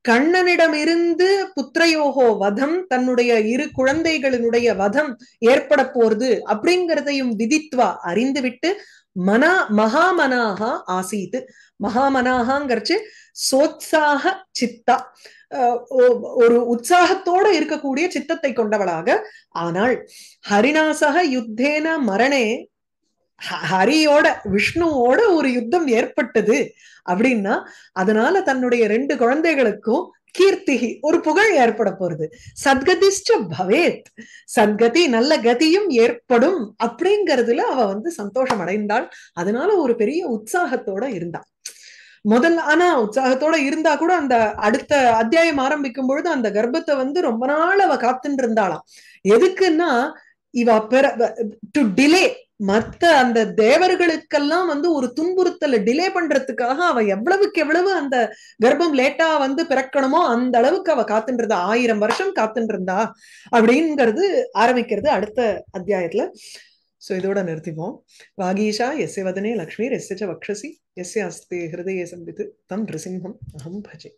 கண்ணனிடமிருந்து புத்திரையோகோ வதம் தன்னுடைய இரு குழந்தைகளினுடைய வதம் ஏற்பட போறது அப்படிங்கிறதையும் விதித்வா அறிந்துவிட்டு மனா மகாமனாகா ஆசீத்து மகாமனாகாங்கிறச்சு சோத்சாக சித்தா ஒரு உற்சாகத்தோட இருக்கக்கூடிய சித்தத்தை கொண்டவளாக ஆனால் ஹரிநாசக யுத்தேன மரணே ஹரியோட விஷ்ணுவோட ஒரு யுத்தம் ஏற்பட்டது அப்படின்னா அதனால தன்னுடைய ரெண்டு குழந்தைகளுக்கும் கீர்த்திகி ஒரு புகழ் ஏற்பட போறது சத்கதிஷ்ட பவேத் சத்கதி நல்ல கதியும் ஏற்படும் அப்படிங்கறதுல அவ வந்து சந்தோஷம் அடைந்தாள் அதனால ஒரு பெரிய உற்சாகத்தோட இருந்தாள் முதல் ஆனா உற்சாகத்தோட இருந்தா கூட அந்த அடுத்த அத்தியாயம் ஆரம்பிக்கும் பொழுது அந்த கர்ப்பத்தை வந்து ரொம்ப நாள் அவ காத்துட்டு இருந்தாளாம் எதுக்குன்னா இவ பெற டு டிலே மத்த அந்த தேவர்களுக்கெல்லாம் வந்து ஒரு துன்புறுத்தலை டிலே பண்றதுக்காக அவ எவ்வளவுக்கு எவ்வளவு அந்த கர்ப்பம் லேட்டா வந்து பிறக்கணுமோ அந்த அளவுக்கு அவ காத்துன்றதா ஆயிரம் வருஷம் காத்துன்றிருந்தா அப்படிங்கிறது ஆரம்பிக்கிறது அடுத்த அத்தியாயத்துல சோ இதோட நிறுத்திப்போம் வாகீஷா எஸ் வதனே லக்ஷ்மி எஸ் வக்ஷசி எஸ் அஸ்தே ஹிருதயே சந்தித்து தம் நிருசிம்ஹம் அகம் பஜே